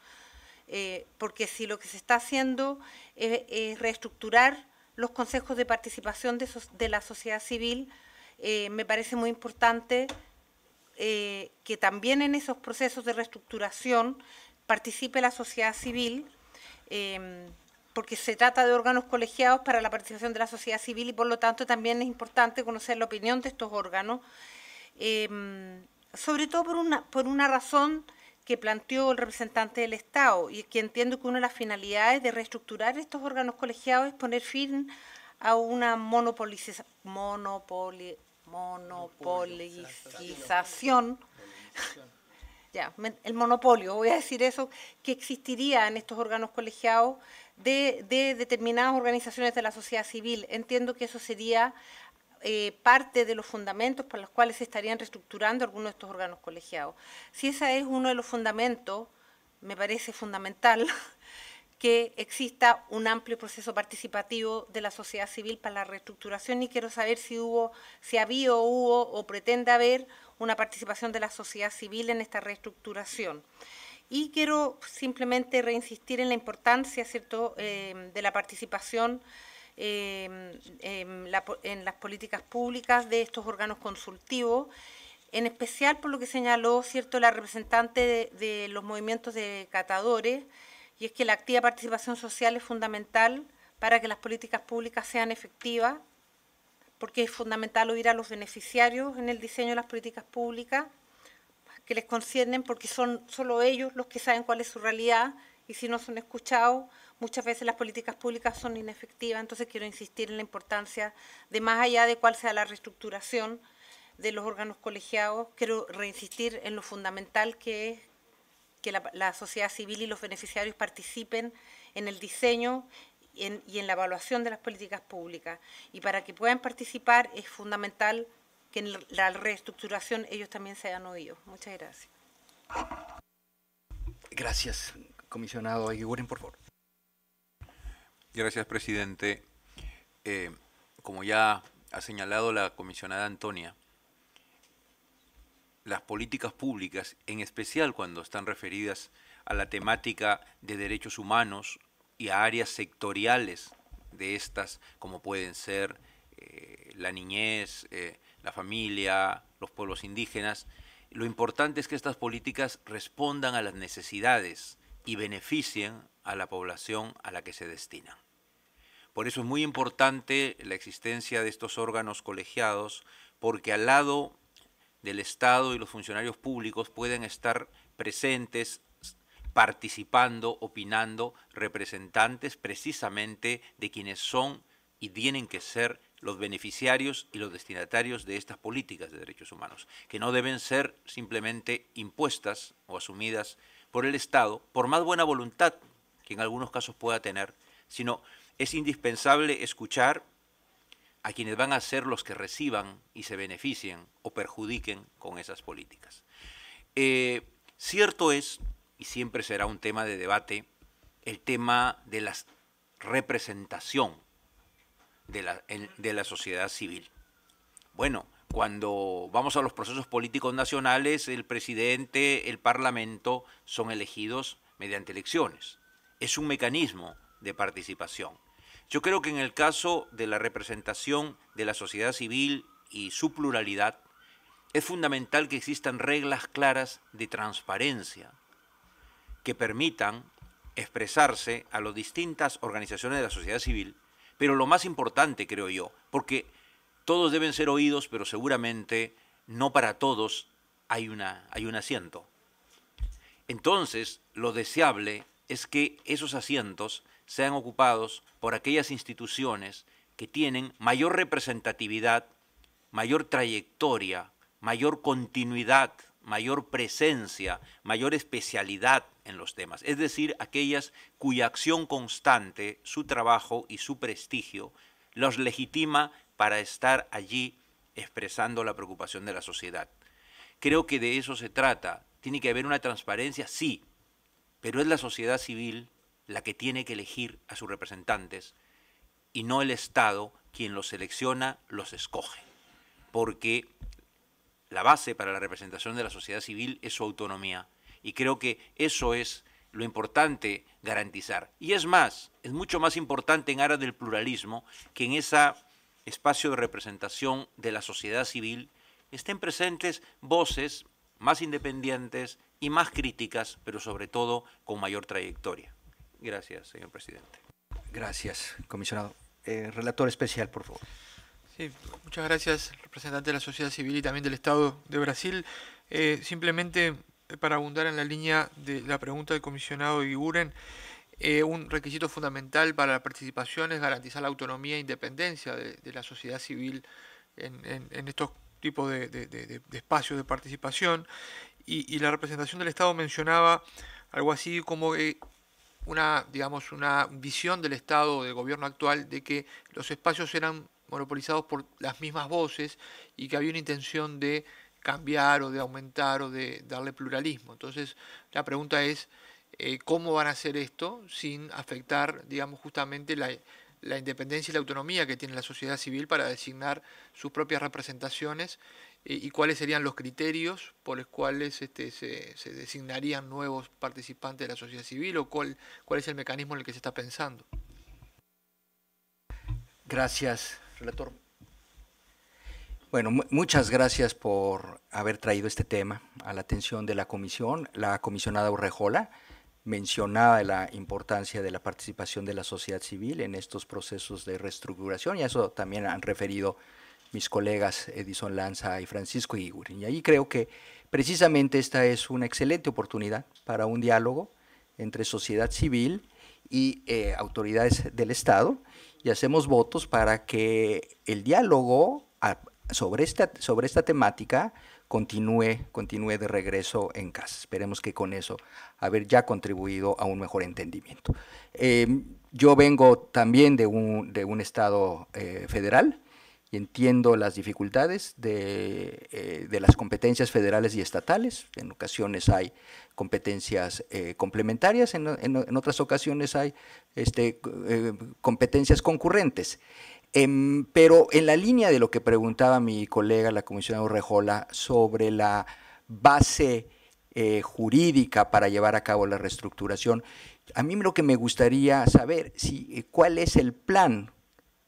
eh, porque si lo que se está haciendo eh, es, reestructurar los consejos de participación de, de la sociedad civil, me parece muy importante que también en esos procesos de reestructuración participe la sociedad civil porque se trata de órganos colegiados para la participación de la sociedad civil y por lo tanto también es importante conocer la opinión de estos órganos, em, sobre todo por una, por una razón que planteó el representante del Estado y que entiendo que una de las finalidades de reestructurar estos órganos colegiados es poner fin a una monopolización monopolización el monopolio, voy a decir eso, que existiría en estos órganos colegiados de, determinadas organizaciones de la sociedad civil. Entiendo que eso sería eh, parte de los fundamentos por los cuales se estarían reestructurando algunos de estos órganos colegiados. Si ese es uno de los fundamentos, me parece fundamental que exista un amplio proceso participativo de la sociedad civil para la reestructuración y quiero saber si hubo, si había o hubo o pretende haber una participación de la sociedad civil en esta reestructuración. Y quiero simplemente reinsistir en la importancia ¿cierto? Eh, de la participación eh, en, las políticas públicas de estos órganos consultivos, en especial por lo que señaló cierto la representante de, de los movimientos de catadores, y es que la activa participación social es fundamental para que las políticas públicas sean efectivas, porque es fundamental oír a los beneficiarios en el diseño de las políticas públicas que les conciernen porque son solo ellos los que saben cuál es su realidad y si no son escuchados, muchas veces las políticas públicas son inefectivas. Entonces quiero insistir en la importancia de más allá de cuál sea la reestructuración de los órganos colegiados, quiero reinsistir en lo fundamental que es que la, sociedad civil y los beneficiarios participen en el diseño y en la evaluación de las políticas públicas. Y para que puedan participar es fundamental que en la reestructuración ellos también se han oído. Muchas gracias. Gracias, comisionado Aguiguren, por favor. Gracias, presidente. Eh, como ya ha señalado la comisionada Antonia, las políticas públicas, en especial cuando están referidas a la temática de derechos humanos y a áreas sectoriales de estas, como pueden ser eh, la niñez, eh, la familia, los pueblos indígenas. Lo importante es que estas políticas respondan a las necesidades y beneficien a la población a la que se destinan. Por eso es muy importante la existencia de estos órganos colegiados, porque al lado del Estado y los funcionarios públicos pueden estar presentes, participando, opinando, representantes precisamente de quienes son y tienen que ser los beneficiarios y los destinatarios de estas políticas de derechos humanos, que no deben ser simplemente impuestas o asumidas por el Estado, por más buena voluntad que en algunos casos pueda tener, sino es indispensable escuchar a quienes van a ser los que reciban y se beneficien o perjudiquen con esas políticas. Eh, cierto es, y siempre será un tema de debate, el tema de la representación de la, sociedad civil. Bueno, cuando vamos a los procesos políticos nacionales, el presidente, el parlamento son elegidos mediante elecciones. Es un mecanismo de participación. Yo creo que en el caso de la representación de la sociedad civil y su pluralidad, es fundamental que existan reglas claras de transparencia que permitan expresarse a las distintas organizaciones de la sociedad civil pero lo más importante, creo yo, porque todos deben ser oídos, pero seguramente no para todos hay, una, hay un asiento. Entonces, lo deseable es que esos asientos sean ocupados por aquellas instituciones que tienen mayor representatividad, mayor trayectoria, mayor continuidad, mayor presencia, mayor especialidad, en los temas, es decir, aquellas cuya acción constante, su trabajo y su prestigio los legitima para estar allí expresando la preocupación de la sociedad. Creo que de eso se trata. Tiene que haber una transparencia, sí, pero es la sociedad civil la que tiene que elegir a sus representantes y no el Estado quien los selecciona, los escoge. Porque la base para la representación de la sociedad civil es su autonomía y creo que eso es lo importante garantizar. Y es más, es mucho más importante en aras del pluralismo que en ese espacio de representación de la sociedad civil estén presentes voces más independientes y más críticas, pero sobre todo con mayor trayectoria. Gracias, señor presidente. Gracias, comisionado. Eh, relator especial, por favor. Sí, muchas gracias, representante de la sociedad civil y también del Estado de Brasil. Eh, simplemente eh, para abundar en la línea de la pregunta del comisionado Iguren, eh, un requisito fundamental para la participación es garantizar la autonomía e independencia de, la sociedad civil en, estos tipos de, espacios de participación. Y, la representación del Estado mencionaba algo así como eh, una, digamos, una visión del Estado, del gobierno actual, de que los espacios eran monopolizados por las mismas voces y que había una intención de cambiar o de aumentar o de darle pluralismo. Entonces, la pregunta es eh, cómo van a hacer esto sin afectar, digamos, justamente la, independencia y la autonomía que tiene la sociedad civil para designar sus propias representaciones eh, y cuáles serían los criterios por los cuales este, se, se, designarían nuevos participantes de la sociedad civil o cuál, cuál es el mecanismo en el que se está pensando. Gracias, relator. Bueno, muchas gracias por haber traído este tema a la atención de la comisión. La comisionada Urrejola mencionaba la importancia de la participación de la sociedad civil en estos procesos de reestructuración y a eso también han referido mis colegas Edison Lanza y Francisco Igurin. Y ahí creo que precisamente esta es una excelente oportunidad para un diálogo entre sociedad civil y eh, autoridades del Estado y hacemos votos para que el diálogo sobre esta, sobre esta temática continúe, continúe de regreso en casa. Esperemos que con eso haber ya contribuido a un mejor entendimiento. Em, yo vengo también de un, Estado eh, federal y entiendo las dificultades eh, de, las competencias federales y estatales. En ocasiones hay competencias eh, complementarias, en, otras ocasiones hay este, competencias concurrentes. Em, pero en la línea de lo que preguntaba mi colega, la comisionada Urrejola, sobre la base eh, jurídica para llevar a cabo la reestructuración, a mí lo que me gustaría saber, si, eh, cuál es el plan,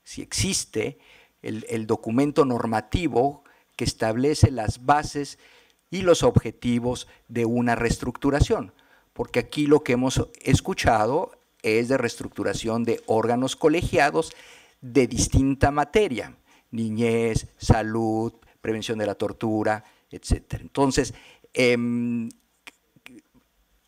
si existe el documento normativo que establece las bases y los objetivos de una reestructuración, porque aquí lo que hemos escuchado es de reestructuración de órganos colegiados de distinta materia, niñez, salud, prevención de la tortura, etc. Entonces, em,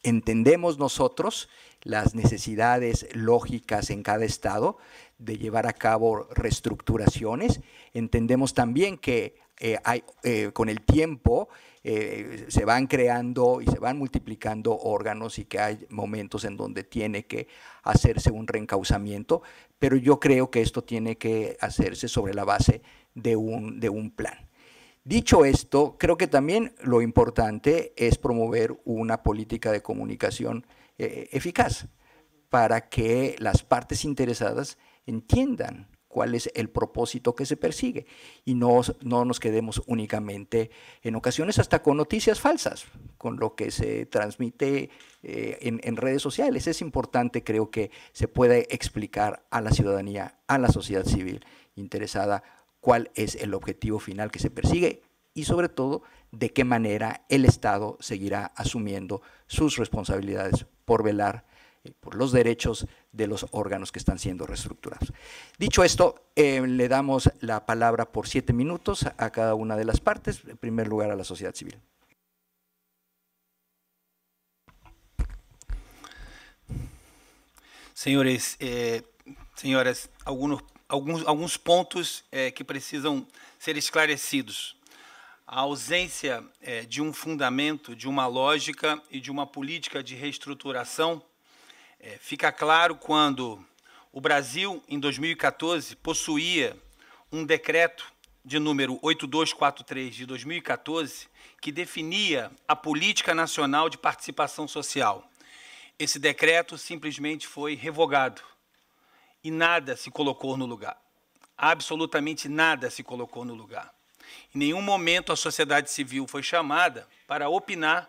entendemos nosotros las necesidades lógicas en cada estado de llevar a cabo reestructuraciones. Entendemos también que eh, hay, eh, con el tiempo eh, se van creando y se van multiplicando órganos y que hay momentos en donde tiene que hacerse un reencauzamiento, pero yo creo que esto tiene que hacerse sobre la base de un, de un plan. Dicho esto, creo que también lo importante es promover una política de comunicación eh, eficaz para que las partes interesadas entiendan cuál es el propósito que se persigue y no, no nos quedemos únicamente en ocasiones hasta con noticias falsas, con lo que se transmite eh, en, en redes sociales. Es importante, creo que se pueda explicar a la ciudadanía, a la sociedad civil interesada cuál es el objetivo final que se persigue y sobre todo de qué manera el Estado seguirá asumiendo sus responsabilidades por velar por los derechos de los órganos que están siendo reestructurados. Dicho esto, eh, le damos la palabra por siete minutos a cada una de las partes, en primer lugar a la sociedad civil. Senhores, eh, senhoras, algunos, alguns, alguns pontos eh, que precisam ser esclarecidos. A ausência eh, de um fundamento, de uma lógica e de uma política de reestruturação é, fica claro quando o Brasil, em 2014, possuía um decreto de número 8243 de 2014 que definia a Política Nacional de Participação Social. Esse decreto simplesmente foi revogado e nada se colocou no lugar. Absolutamente nada se colocou no lugar. Em nenhum momento a sociedade civil foi chamada para opinar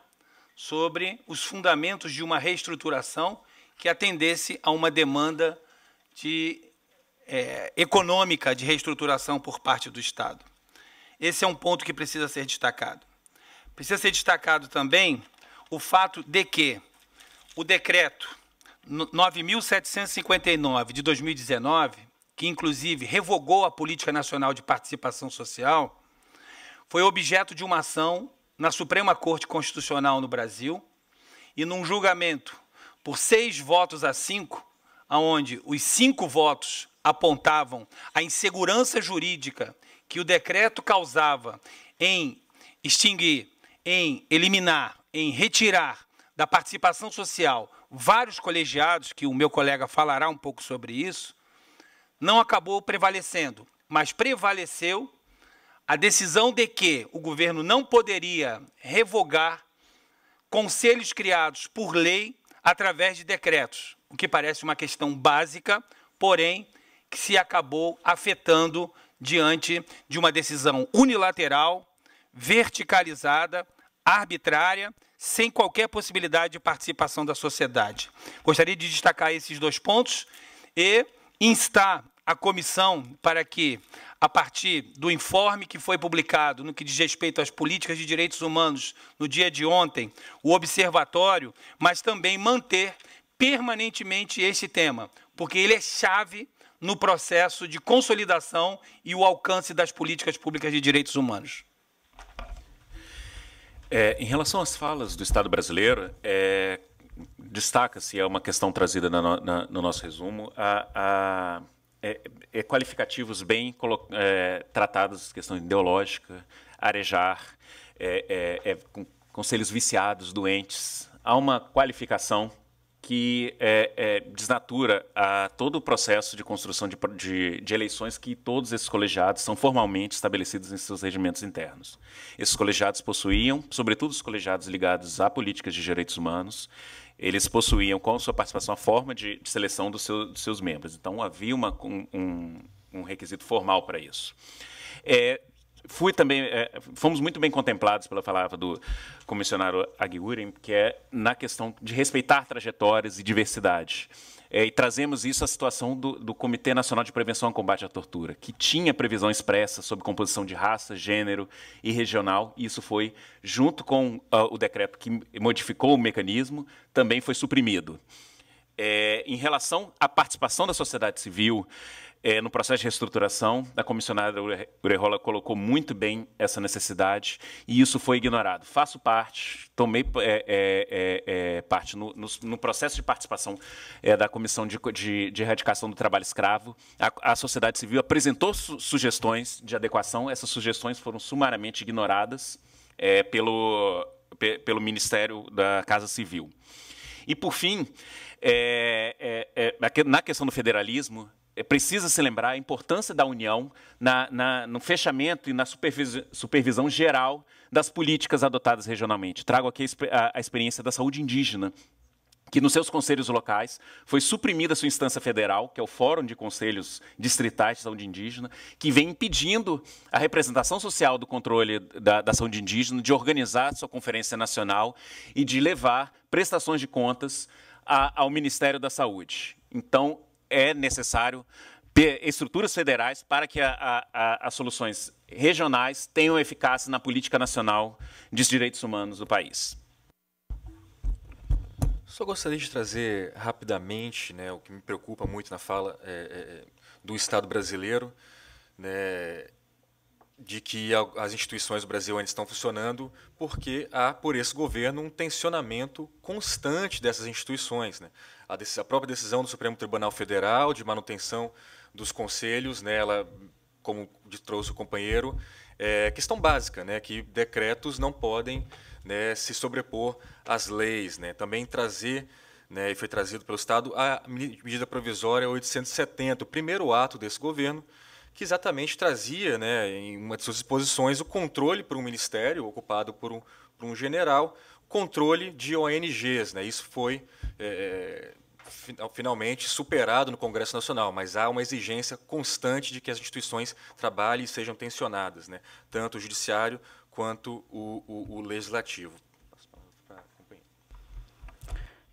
sobre os fundamentos de uma reestruturação que atendesse a uma demanda de, é, econômica de reestruturação por parte do Estado. Esse é um ponto que precisa ser destacado. Precisa ser destacado também o fato de que o decreto 9759 de 2019, que inclusive revogou a Política Nacional de Participação Social, foi objeto de uma ação na Suprema Corte Constitucional no Brasil e num julgamento por seis votos a cinco, aonde os cinco votos apontavam a insegurança jurídica que o decreto causava em extinguir, em eliminar, em retirar da participação social vários colegiados, que o meu colega falará um pouco sobre isso, não acabou prevalecendo, mas prevaleceu a decisão de que o governo não poderia revogar conselhos criados por lei através de decretos, o que parece uma questão básica, porém que se acabou afetando diante de uma decisão unilateral, verticalizada, arbitrária, sem qualquer possibilidade de participação da sociedade. Gostaria de destacar esses dois pontos e instar a comissão para que a partir do informe que foi publicado no que diz respeito às políticas de direitos humanos no dia de ontem, o observatório, mas também manter permanentemente este tema, porque ele é chave no processo de consolidação e o alcance das políticas públicas de direitos humanos. É, em relação às falas do Estado brasileiro, é, destaca-se, é uma questão trazida na, na, no nosso resumo, a, a é, é, qualificativos bem é, tratados, questão ideológica, arejar, é, é, é com conselhos viciados, doentes. Há uma qualificação que desnatura a todo o processo de construção de, de, de eleições que todos esses colegiados são formalmente estabelecidos em seus regimentos internos. Esses colegiados possuíam, sobretudo os colegiados ligados a políticas de direitos humanos, eles possuíam, com sua participação, a forma de, de seleção dos, seu, dos, seus membros. Então, havia uma, um, um, requisito formal para isso. É, fui também, é, fomos muito bem contemplados pela palavra do comissionário Aguiurim, que é na questão de respeitar trajetórias e diversidade. É, e trazemos isso à situação do, do, Comitê Nacional de Prevenção e Combate à Tortura, que tinha previsão expressa sobre composição de raça, gênero e regional, e isso foi, junto com uh, o decreto que modificou o mecanismo, também foi suprimido. É, em relação à participação da sociedade civil, é, no processo de reestruturação, a comissionada Urerola colocou muito bem essa necessidade e isso foi ignorado. Faço parte, tomei é, é, é, é parte no, no, no, processo de participação é, da Comissão de, de, de, Erradicação do Trabalho Escravo. A, a sociedade civil apresentou su sugestões de adequação, essas sugestões foram sumariamente ignoradas pelo, pelo Ministério da Casa Civil. E, por fim, é, é, é, na questão do federalismo, é, precisa se lembrar a importância da União na, na, no fechamento e na supervisão, supervisão geral das políticas adotadas regionalmente. Trago aqui a, a experiência da saúde indígena, que nos seus conselhos locais foi suprimida sua instância federal, que é o Fórum de Conselhos Distritais de Saúde Indígena, que vem impedindo a representação social do controle da, da saúde indígena de organizar sua conferência nacional e de levar prestações de contas a, ao Ministério da Saúde. Então, é necessário estruturas federais para que a, a, as soluções regionais tenham eficácia na política nacional de direitos humanos do país. Só gostaria de trazer rapidamente né, o que me preocupa muito na fala é, é, é do Estado brasileiro, né, de que as instituições do Brasil ainda estão funcionando, porque há, por esse governo, um tensionamento constante dessas instituições. Né? a, a própria decisão do Supremo Tribunal Federal de manutenção dos conselhos, né, ela, como trouxe o companheiro, é questão básica, né, que decretos não podem né, se sobrepor às leis. Né, também trazer, né, e foi trazido pelo Estado, a medida provisória 870, o primeiro ato desse governo, que exatamente trazia, né, em uma de suas disposições, o controle para um ministério ocupado por um, por um general, controle de ONGs. Né? Isso foi é, é finalmente superado no Congresso Nacional, mas há uma exigência constante de que as instituições trabalhem e sejam tensionadas, né? tanto o Judiciário quanto o, o, o Legislativo.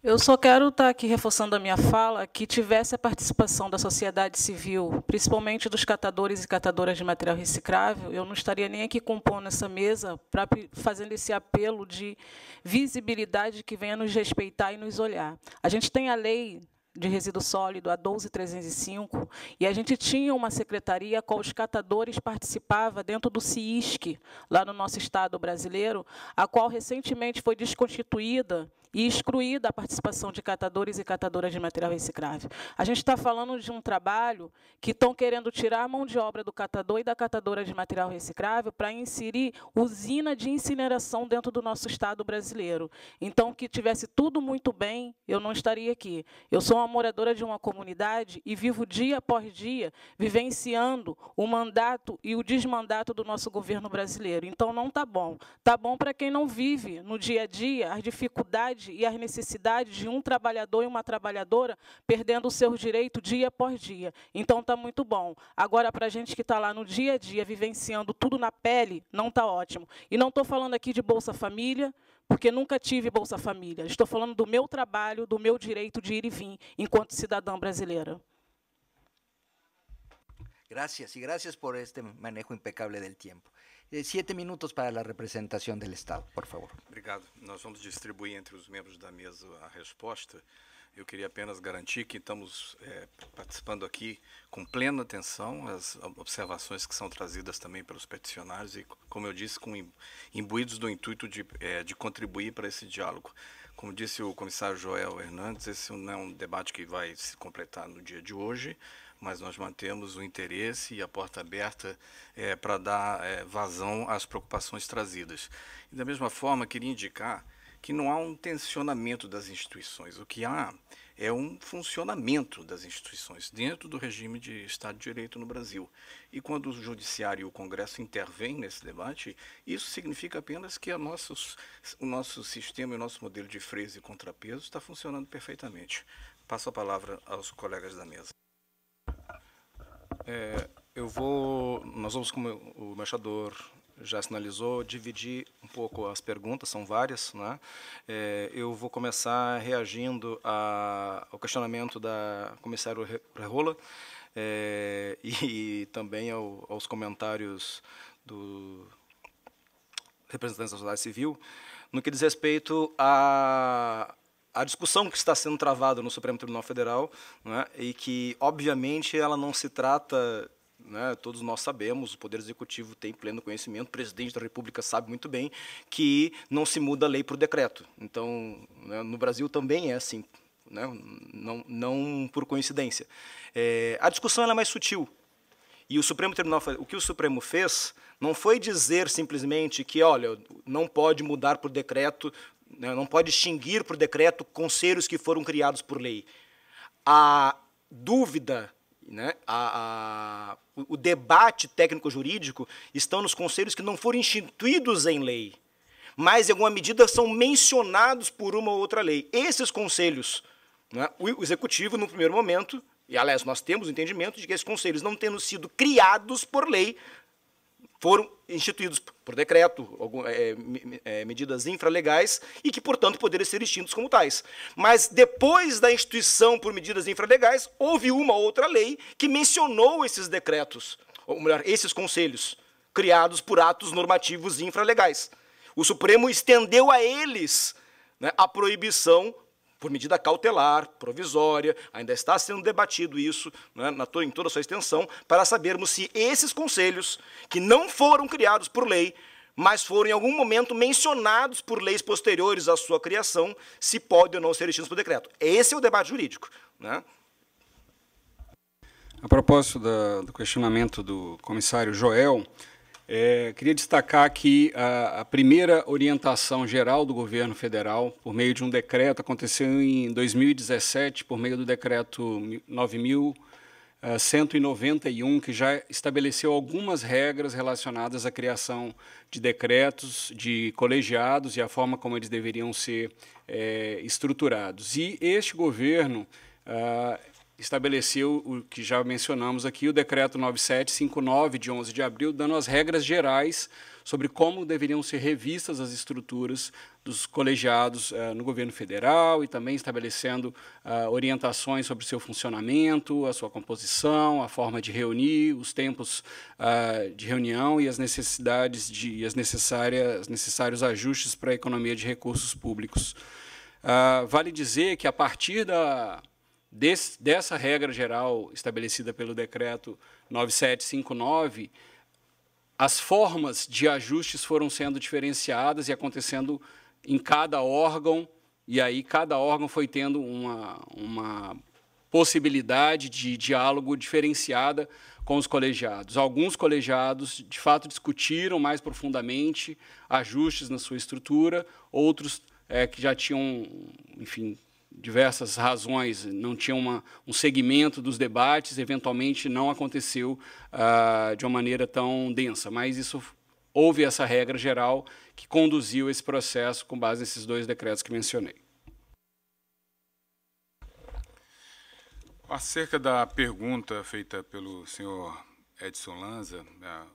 Eu só quero estar tá aqui reforçando a minha fala que tivesse a participação da sociedade civil, principalmente dos catadores e catadoras de material reciclável, eu não estaria nem aqui compondo essa mesa para fazendo esse apelo de visibilidade que venha nos respeitar e nos olhar. A gente tem a lei de resíduo sólido a 12305, e a gente tinha uma secretaria com os catadores participava dentro do CISC, lá no nosso estado brasileiro, a qual recentemente foi desconstituída e excluir da participação de catadores e catadoras de material reciclável. A gente está falando de um trabalho que estão querendo tirar a mão de obra do catador e da catadora de material reciclável para inserir usina de incineração dentro do nosso Estado brasileiro. Então, que tivesse tudo muito bem, eu não estaria aqui. Eu sou uma moradora de uma comunidade e vivo dia após dia vivenciando o mandato e o desmandato do nosso governo brasileiro. Então, não está bom. Está bom para quem não vive no dia a dia as dificuldades e as necessidades de um trabalhador e uma trabalhadora perdendo o seu direito dia por dia. Então está muito bom. Agora, para a gente que está lá no dia a dia, vivenciando tudo na pele, não está ótimo. E não estou falando aqui de Bolsa Família, porque nunca tive Bolsa Família. Estou falando do meu trabalho, do meu direito de ir e vir enquanto cidadã brasileira. Gracias y gracias por este manejo impecable del tiempo. Eh, siete minutos para a representação do Estado, por favor. Obrigado. Nós vamos distribuir entre os membros da mesa a resposta. Eu queria apenas garantir que estamos é, participando aqui com plena atenção às observações que são trazidas também pelos peticionários e, como eu disse, com imbuídos do intuito de, é, de contribuir para esse diálogo. Como disse o comissário Joel Hernandes, esse não é um debate que vai se completar no dia de hoje, mas nós mantemos o interesse e a porta aberta é, eh, para dar é, vazão às preocupações trazidas. E, da mesma forma, queria indicar que não há um tensionamento das instituições. O que há é um funcionamento das instituições dentro do regime de Estado de Direito no Brasil. E quando o Judiciário e o Congresso intervêm nesse debate, isso significa apenas que nossos, o nosso sistema e o nosso modelo de freio e contrapeso está funcionando perfeitamente. Passo a palavra aos colegas da mesa. É, eu vou. Nós vamos, como o embaixador já sinalizou, dividir um pouco as perguntas, são várias. Né? É, eu vou começar reagindo a, ao questionamento da comissária Rola é, e também ao, aos comentários do representante da sociedade civil, no que diz respeito a a discussão que está sendo travada no Supremo Tribunal Federal, né, e que, obviamente, ela não se trata né, todos nós sabemos, o Poder Executivo tem pleno conhecimento, o presidente da República sabe muito bem que não se muda a lei por decreto. Então, né, no Brasil também é assim, né, não, não por coincidência. É, a discussão é mais sutil. E o Supremo Tribunal, o que o Supremo fez não foi dizer simplesmente que, olha, não pode mudar por decreto né, não pode extinguir por decreto conselhos que foram criados por lei. A dúvida, né, a, a, o debate técnico-jurídico estão nos conselhos que não foram instituídos em lei, mas, em alguma medida, são mencionados por uma ou outra lei. Esses conselhos, né, o executivo, no primeiro momento, e, aliás, nós temos o entendimento de que esses conselhos não tendo sido criados por lei, foram instituídos por decreto, algumas, é, é, medidas infralegais, e que, portanto, poderiam ser extintos como tais. Mas depois da instituição por medidas infralegais, houve uma outra lei que mencionou esses decretos, ou melhor, esses conselhos, criados por atos normativos infralegais. O Supremo estendeu a eles né, a proibição por medida cautelar, provisória, ainda está sendo debatido isso né, na, em toda a sua extensão, para sabermos se esses conselhos, que não foram criados por lei, mas foram em algum momento mencionados por leis posteriores à sua criação, se podem ou não ser extintos por decreto. Esse é o debate jurídico. Né? A propósito da, do questionamento do comissário Joel, é, queria destacar que a, a, primeira orientação geral do governo federal, por meio de um decreto, aconteceu em 2017, por meio do decreto 9.191, ah, que já estabeleceu algumas regras relacionadas à criação de decretos, de colegiados e a forma como eles deveriam ser é, estruturados. E este governo. Ah, estabeleceu o que já mencionamos aqui, o decreto 9759 de 11 de abril, dando as regras gerais sobre como deveriam ser revistas as estruturas dos colegiados uh, no governo federal e também estabelecendo uh, orientações sobre seu funcionamento, a sua composição, a forma de reunir, os tempos uh, de reunião e as necessidades de, e as necessárias, necessários ajustes para a economia de recursos públicos. Ah, vale dizer que a partir da desse, dessa regra geral estabelecida pelo decreto 9759, as formas de ajustes foram sendo diferenciadas e acontecendo em cada órgão, e aí cada órgão foi tendo uma, uma possibilidade de diálogo diferenciada com os colegiados. Alguns colegiados, de fato, discutiram mais profundamente ajustes na sua estrutura, outros é, que já tinham, enfim, diversas razões, não tinha uma, um segmento dos debates, eventualmente não aconteceu uh, de uma maneira tão densa, mas isso houve essa regra geral que conduziu esse processo com base nesses dois decretos que mencionei. Acerca da pergunta feita pelo senhor Edson Lanza né,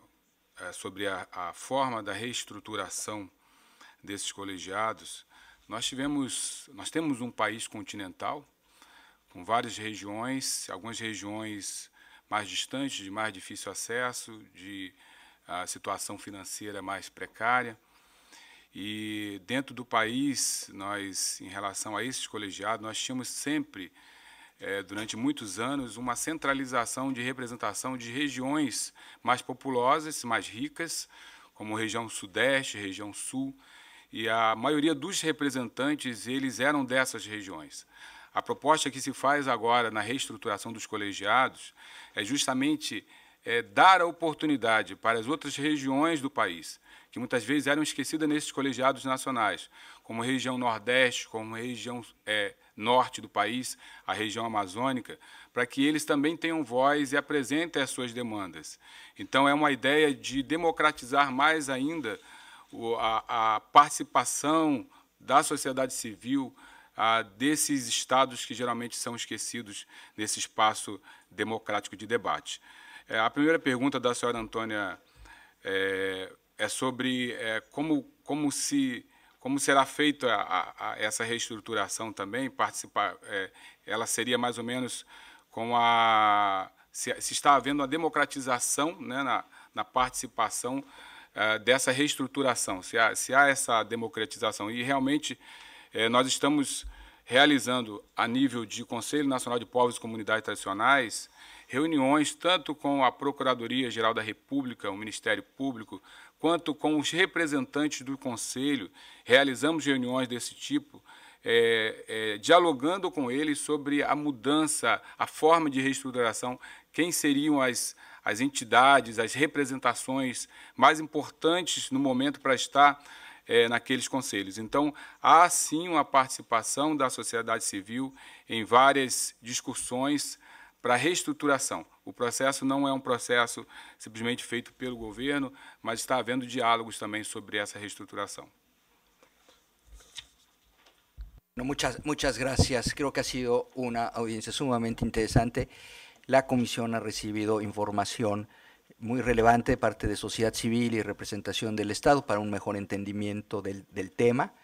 é sobre a, a forma da reestruturação desses colegiados, nós tivemos, nós temos um país continental com várias regiões, algumas regiões mais distantes, de mais difícil acesso, de a, situação financeira mais precária. E dentro do país, nós, em relação a esses colegiados, nós tínhamos sempre, eh, durante muitos anos, uma centralização de representação de regiões mais populosas, mais ricas, como região sudeste, região sul, e a maioria dos representantes eles eram dessas regiões. A proposta que se faz agora na reestruturação dos colegiados é justamente é, dar a oportunidade para as outras regiões do país, que muitas vezes eram esquecidas nesses colegiados nacionais, como região Nordeste, como região é, Norte do país, a região amazônica, para que eles também tenham voz e apresentem as suas demandas. Então, é uma ideia de democratizar mais ainda a, a participação da sociedade civil a, desses estados que geralmente são esquecidos nesse espaço democrático de debate. É, a primeira pergunta da senhora Antônia é, é sobre é, como, como, se, como será feita essa reestruturação também, participar, é, ela seria mais ou menos com a... se, se está havendo uma democratização né, na, na participação ah, dessa reestruturação, se há, se há, essa democratização. E realmente eh, nós estamos realizando, a nível de Conselho Nacional de Povos e Comunidades Tradicionais, reuniões tanto com a Procuradoria-Geral da República, o Ministério Público, quanto com os representantes do Conselho. Realizamos reuniões desse tipo, é, é, dialogando com eles sobre a mudança, a forma de reestruturação, quem seriam as, as entidades, as representações mais importantes no momento para estar é, naqueles conselhos. Então, há sim uma participação da sociedade civil em várias discussões para reestruturação. O processo não é um processo simplesmente feito pelo governo, mas está havendo diálogos também sobre essa reestruturação. Muchas, muchas gracias. Creo que ha sido una audiencia sumamente interesante. La comisión ha recibido información muy relevante de parte de sociedad civil y representación del Estado para un mejor entendimiento del, tema.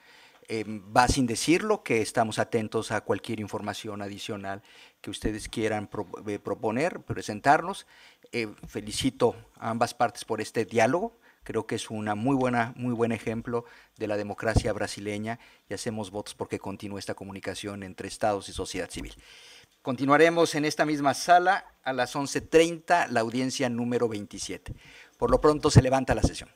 Em, va sin decirlo que estamos atentos a cualquier información adicional que ustedes quieran eh, proponer, presentarnos. Eh, felicito a ambas partes por este diálogo. Creo que es una muy buena, muy buen ejemplo de la democracia brasileña y hacemos votos porque continúe esta comunicación entre estados y sociedad civil. Continuaremos en esta misma sala a las 11.30, la audiencia número 27. Por lo pronto se levanta la sesión.